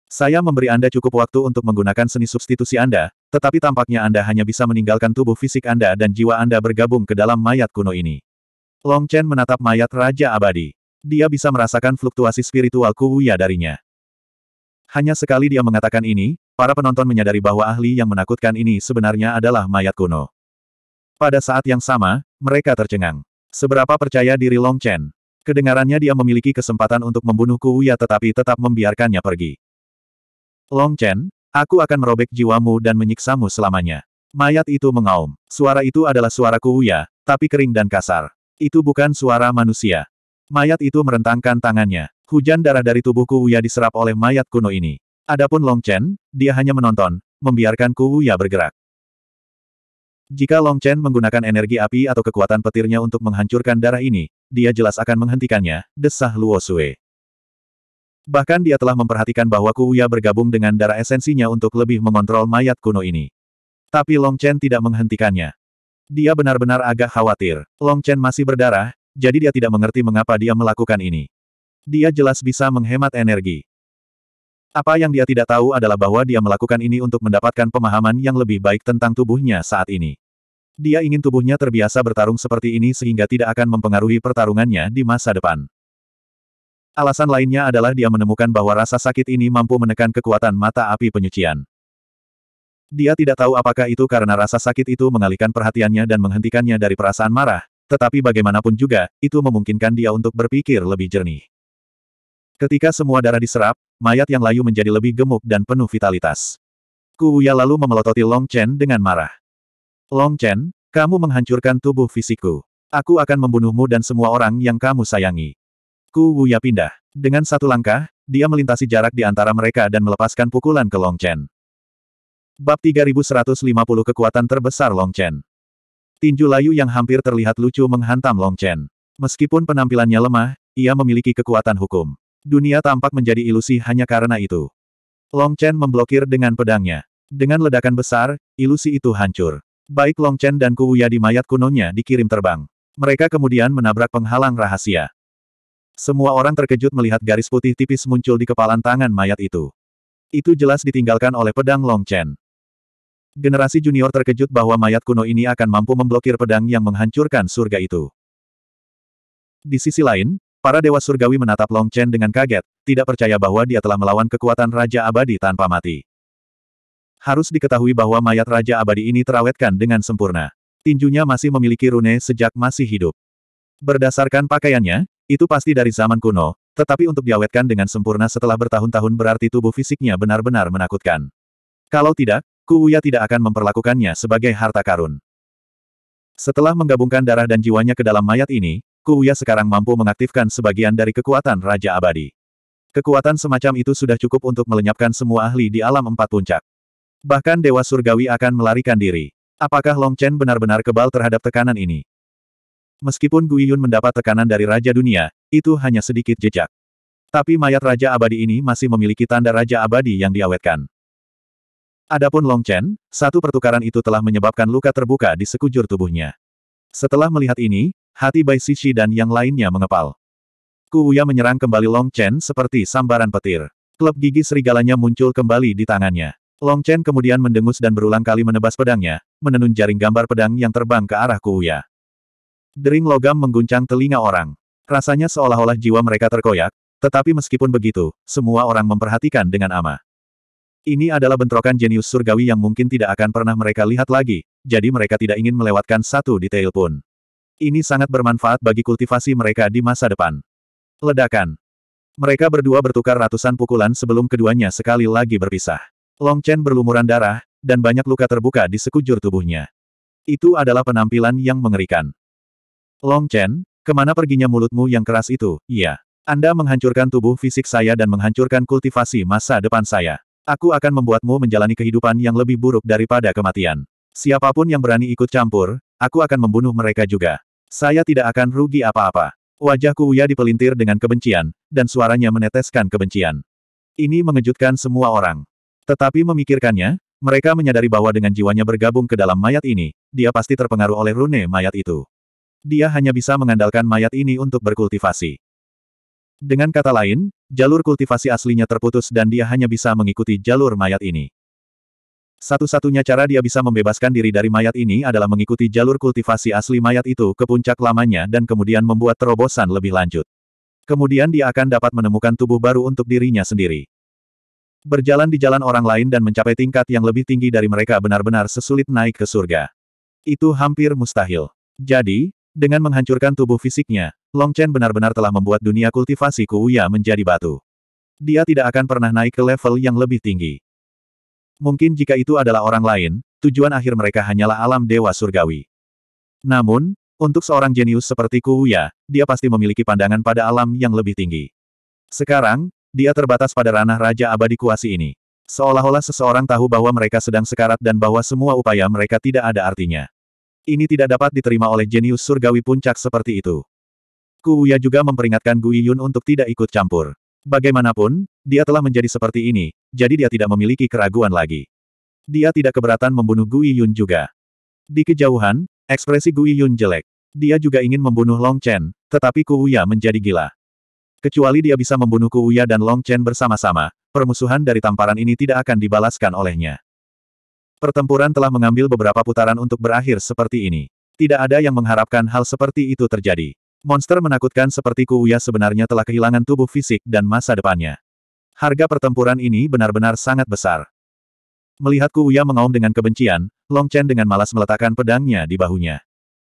Saya memberi Anda cukup waktu untuk menggunakan seni substitusi Anda, tetapi tampaknya Anda hanya bisa meninggalkan tubuh fisik Anda dan jiwa Anda bergabung ke dalam mayat kuno ini. Long Chen menatap mayat Raja Abadi. Dia bisa merasakan fluktuasi spiritual Kuwuya darinya. Hanya sekali dia mengatakan ini, para penonton menyadari bahwa ahli yang menakutkan ini sebenarnya adalah mayat kuno. Pada saat yang sama, mereka tercengang. Seberapa percaya diri Long Chen? Kedengarannya dia memiliki kesempatan untuk membunuh Kuuya tetapi tetap membiarkannya pergi. Long Chen, aku akan merobek jiwamu dan menyiksamu selamanya. Mayat itu mengaum. Suara itu adalah suara Kuuya, tapi kering dan kasar. Itu bukan suara manusia. Mayat itu merentangkan tangannya. Hujan darah dari tubuh Kuuya diserap oleh mayat kuno ini. Adapun Long Chen, dia hanya menonton, membiarkan Kuuya bergerak. Jika Long Chen menggunakan energi api atau kekuatan petirnya untuk menghancurkan darah ini, dia jelas akan menghentikannya, desah Luo Sui. Bahkan dia telah memperhatikan bahwa Kuya bergabung dengan darah esensinya untuk lebih mengontrol mayat kuno ini. Tapi Long Chen tidak menghentikannya. Dia benar-benar agak khawatir. Long Chen masih berdarah, jadi dia tidak mengerti mengapa dia melakukan ini. Dia jelas bisa menghemat energi. Apa yang dia tidak tahu adalah bahwa dia melakukan ini untuk mendapatkan pemahaman yang lebih baik tentang tubuhnya saat ini. Dia ingin tubuhnya terbiasa bertarung seperti ini sehingga tidak akan mempengaruhi pertarungannya di masa depan. Alasan lainnya adalah dia menemukan bahwa rasa sakit ini mampu menekan kekuatan mata api penyucian. Dia tidak tahu apakah itu karena rasa sakit itu mengalihkan perhatiannya dan menghentikannya dari perasaan marah, tetapi bagaimanapun juga, itu memungkinkan dia untuk berpikir lebih jernih. Ketika semua darah diserap, mayat yang layu menjadi lebih gemuk dan penuh vitalitas. Kuya lalu memelototi Long Chen dengan marah. Long Chen, kamu menghancurkan tubuh fisikku. Aku akan membunuhmu dan semua orang yang kamu sayangi. Kuya pindah. Dengan satu langkah, dia melintasi jarak di antara mereka dan melepaskan pukulan ke Long Chen. Bab 3150 Kekuatan Terbesar Long Chen Tinju layu yang hampir terlihat lucu menghantam Long Chen. Meskipun penampilannya lemah, ia memiliki kekuatan hukum. Dunia tampak menjadi ilusi hanya karena itu. Long Chen memblokir dengan pedangnya. Dengan ledakan besar, ilusi itu hancur. Baik Long Chen dan Kuuya di mayat kunonya dikirim terbang. Mereka kemudian menabrak penghalang rahasia. Semua orang terkejut melihat garis putih tipis muncul di kepalan tangan mayat itu. Itu jelas ditinggalkan oleh pedang Long Chen. Generasi junior terkejut bahwa mayat kuno ini akan mampu memblokir pedang yang menghancurkan surga itu. Di sisi lain, Para dewa surgawi menatap Long Chen dengan kaget, tidak percaya bahwa dia telah melawan kekuatan Raja Abadi tanpa mati. Harus diketahui bahwa mayat Raja Abadi ini terawetkan dengan sempurna. Tinjunya masih memiliki rune sejak masih hidup. Berdasarkan pakaiannya, itu pasti dari zaman kuno, tetapi untuk diawetkan dengan sempurna setelah bertahun-tahun berarti tubuh fisiknya benar-benar menakutkan. Kalau tidak, Kuuya tidak akan memperlakukannya sebagai harta karun. Setelah menggabungkan darah dan jiwanya ke dalam mayat ini, Kuya sekarang mampu mengaktifkan sebagian dari kekuatan Raja Abadi. Kekuatan semacam itu sudah cukup untuk melenyapkan semua ahli di alam empat puncak. Bahkan Dewa Surgawi akan melarikan diri. Apakah Long Chen benar-benar kebal terhadap tekanan ini? Meskipun Gui Yun mendapat tekanan dari Raja Dunia, itu hanya sedikit jejak. Tapi mayat Raja Abadi ini masih memiliki tanda Raja Abadi yang diawetkan. Adapun Long Chen, satu pertukaran itu telah menyebabkan luka terbuka di sekujur tubuhnya. Setelah melihat ini, Hati Bai Sishi dan yang lainnya mengepal. Kuuya menyerang kembali Long Chen seperti sambaran petir. Klub gigi serigalanya muncul kembali di tangannya. Long Chen kemudian mendengus dan berulang kali menebas pedangnya, menenun jaring gambar pedang yang terbang ke arah Kuuya. Dering logam mengguncang telinga orang. Rasanya seolah-olah jiwa mereka terkoyak, tetapi meskipun begitu, semua orang memperhatikan dengan ama. Ini adalah bentrokan jenius surgawi yang mungkin tidak akan pernah mereka lihat lagi, jadi mereka tidak ingin melewatkan satu detail pun. Ini sangat bermanfaat bagi kultivasi mereka di masa depan. Ledakan. Mereka berdua bertukar ratusan pukulan sebelum keduanya sekali lagi berpisah. Long Chen berlumuran darah, dan banyak luka terbuka di sekujur tubuhnya. Itu adalah penampilan yang mengerikan. Long Chen, kemana perginya mulutmu yang keras itu, iya. Anda menghancurkan tubuh fisik saya dan menghancurkan kultivasi masa depan saya. Aku akan membuatmu menjalani kehidupan yang lebih buruk daripada kematian. Siapapun yang berani ikut campur, aku akan membunuh mereka juga. Saya tidak akan rugi apa-apa. Wajahku ya dipelintir dengan kebencian, dan suaranya meneteskan kebencian. Ini mengejutkan semua orang. Tetapi memikirkannya, mereka menyadari bahwa dengan jiwanya bergabung ke dalam mayat ini, dia pasti terpengaruh oleh rune mayat itu. Dia hanya bisa mengandalkan mayat ini untuk berkultivasi. Dengan kata lain, jalur kultivasi aslinya terputus dan dia hanya bisa mengikuti jalur mayat ini. Satu-satunya cara dia bisa membebaskan diri dari mayat ini adalah mengikuti jalur kultivasi asli mayat itu ke puncak lamanya dan kemudian membuat terobosan lebih lanjut. Kemudian dia akan dapat menemukan tubuh baru untuk dirinya sendiri. Berjalan di jalan orang lain dan mencapai tingkat yang lebih tinggi dari mereka benar-benar sesulit naik ke surga. Itu hampir mustahil. Jadi, dengan menghancurkan tubuh fisiknya, Long Chen benar-benar telah membuat dunia kultivasi Kuuya menjadi batu. Dia tidak akan pernah naik ke level yang lebih tinggi. Mungkin jika itu adalah orang lain, tujuan akhir mereka hanyalah alam dewa surgawi. Namun, untuk seorang jenius seperti Kuuya, dia pasti memiliki pandangan pada alam yang lebih tinggi. Sekarang, dia terbatas pada ranah Raja Abadi Kuasi ini. Seolah-olah seseorang tahu bahwa mereka sedang sekarat dan bahwa semua upaya mereka tidak ada artinya. Ini tidak dapat diterima oleh jenius surgawi puncak seperti itu. Kuuya juga memperingatkan Gui Yun untuk tidak ikut campur. Bagaimanapun, dia telah menjadi seperti ini, jadi dia tidak memiliki keraguan lagi. Dia tidak keberatan membunuh Gui Yun juga. Di kejauhan, ekspresi Gui Yun jelek. Dia juga ingin membunuh Long Chen, tetapi Kuuya menjadi gila. Kecuali dia bisa membunuh Kuuya dan Long Chen bersama-sama, permusuhan dari tamparan ini tidak akan dibalaskan olehnya. Pertempuran telah mengambil beberapa putaran untuk berakhir seperti ini. Tidak ada yang mengharapkan hal seperti itu terjadi. Monster menakutkan seperti Kuuya sebenarnya telah kehilangan tubuh fisik dan masa depannya. Harga pertempuran ini benar-benar sangat besar. Melihat Kuuya mengaum dengan kebencian, Long Chen dengan malas meletakkan pedangnya di bahunya.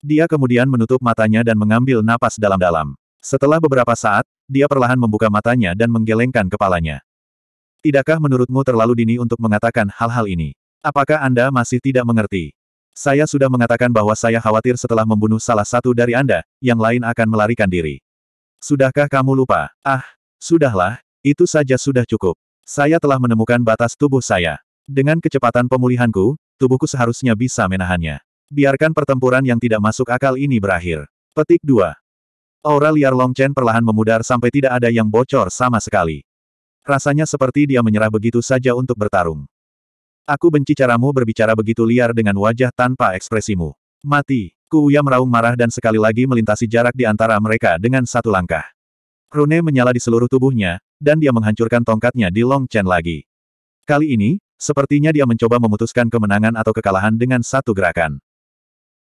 Dia kemudian menutup matanya dan mengambil napas dalam-dalam. Setelah beberapa saat, dia perlahan membuka matanya dan menggelengkan kepalanya. Tidakkah menurutmu terlalu dini untuk mengatakan hal-hal ini? Apakah Anda masih tidak mengerti? Saya sudah mengatakan bahwa saya khawatir setelah membunuh salah satu dari Anda, yang lain akan melarikan diri. Sudahkah kamu lupa? Ah, sudahlah, itu saja sudah cukup. Saya telah menemukan batas tubuh saya. Dengan kecepatan pemulihanku, tubuhku seharusnya bisa menahannya. Biarkan pertempuran yang tidak masuk akal ini berakhir. Petik 2. Aura liar Long Chen perlahan memudar sampai tidak ada yang bocor sama sekali. Rasanya seperti dia menyerah begitu saja untuk bertarung. Aku benci caramu berbicara begitu liar dengan wajah tanpa ekspresimu. Mati. Kuya meraung marah dan sekali lagi melintasi jarak di antara mereka dengan satu langkah. Rune menyala di seluruh tubuhnya, dan dia menghancurkan tongkatnya di Long Chen lagi. Kali ini, sepertinya dia mencoba memutuskan kemenangan atau kekalahan dengan satu gerakan.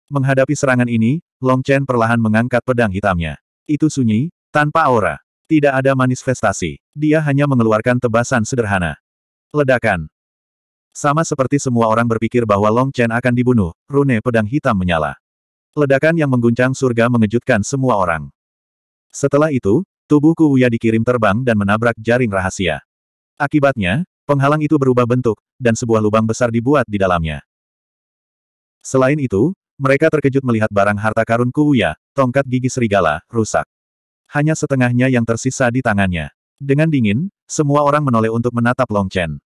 Menghadapi serangan ini, Long Chen perlahan mengangkat pedang hitamnya. Itu sunyi, tanpa aura. Tidak ada manifestasi. Dia hanya mengeluarkan tebasan sederhana. Ledakan. Sama seperti semua orang berpikir bahwa Long Chen akan dibunuh, rune pedang hitam menyala. Ledakan yang mengguncang surga mengejutkan semua orang. Setelah itu, tubuh Kuwuya dikirim terbang dan menabrak jaring rahasia. Akibatnya, penghalang itu berubah bentuk, dan sebuah lubang besar dibuat di dalamnya. Selain itu, mereka terkejut melihat barang harta karun Kuya, tongkat gigi serigala, rusak. Hanya setengahnya yang tersisa di tangannya. Dengan dingin, semua orang menoleh untuk menatap Long Chen.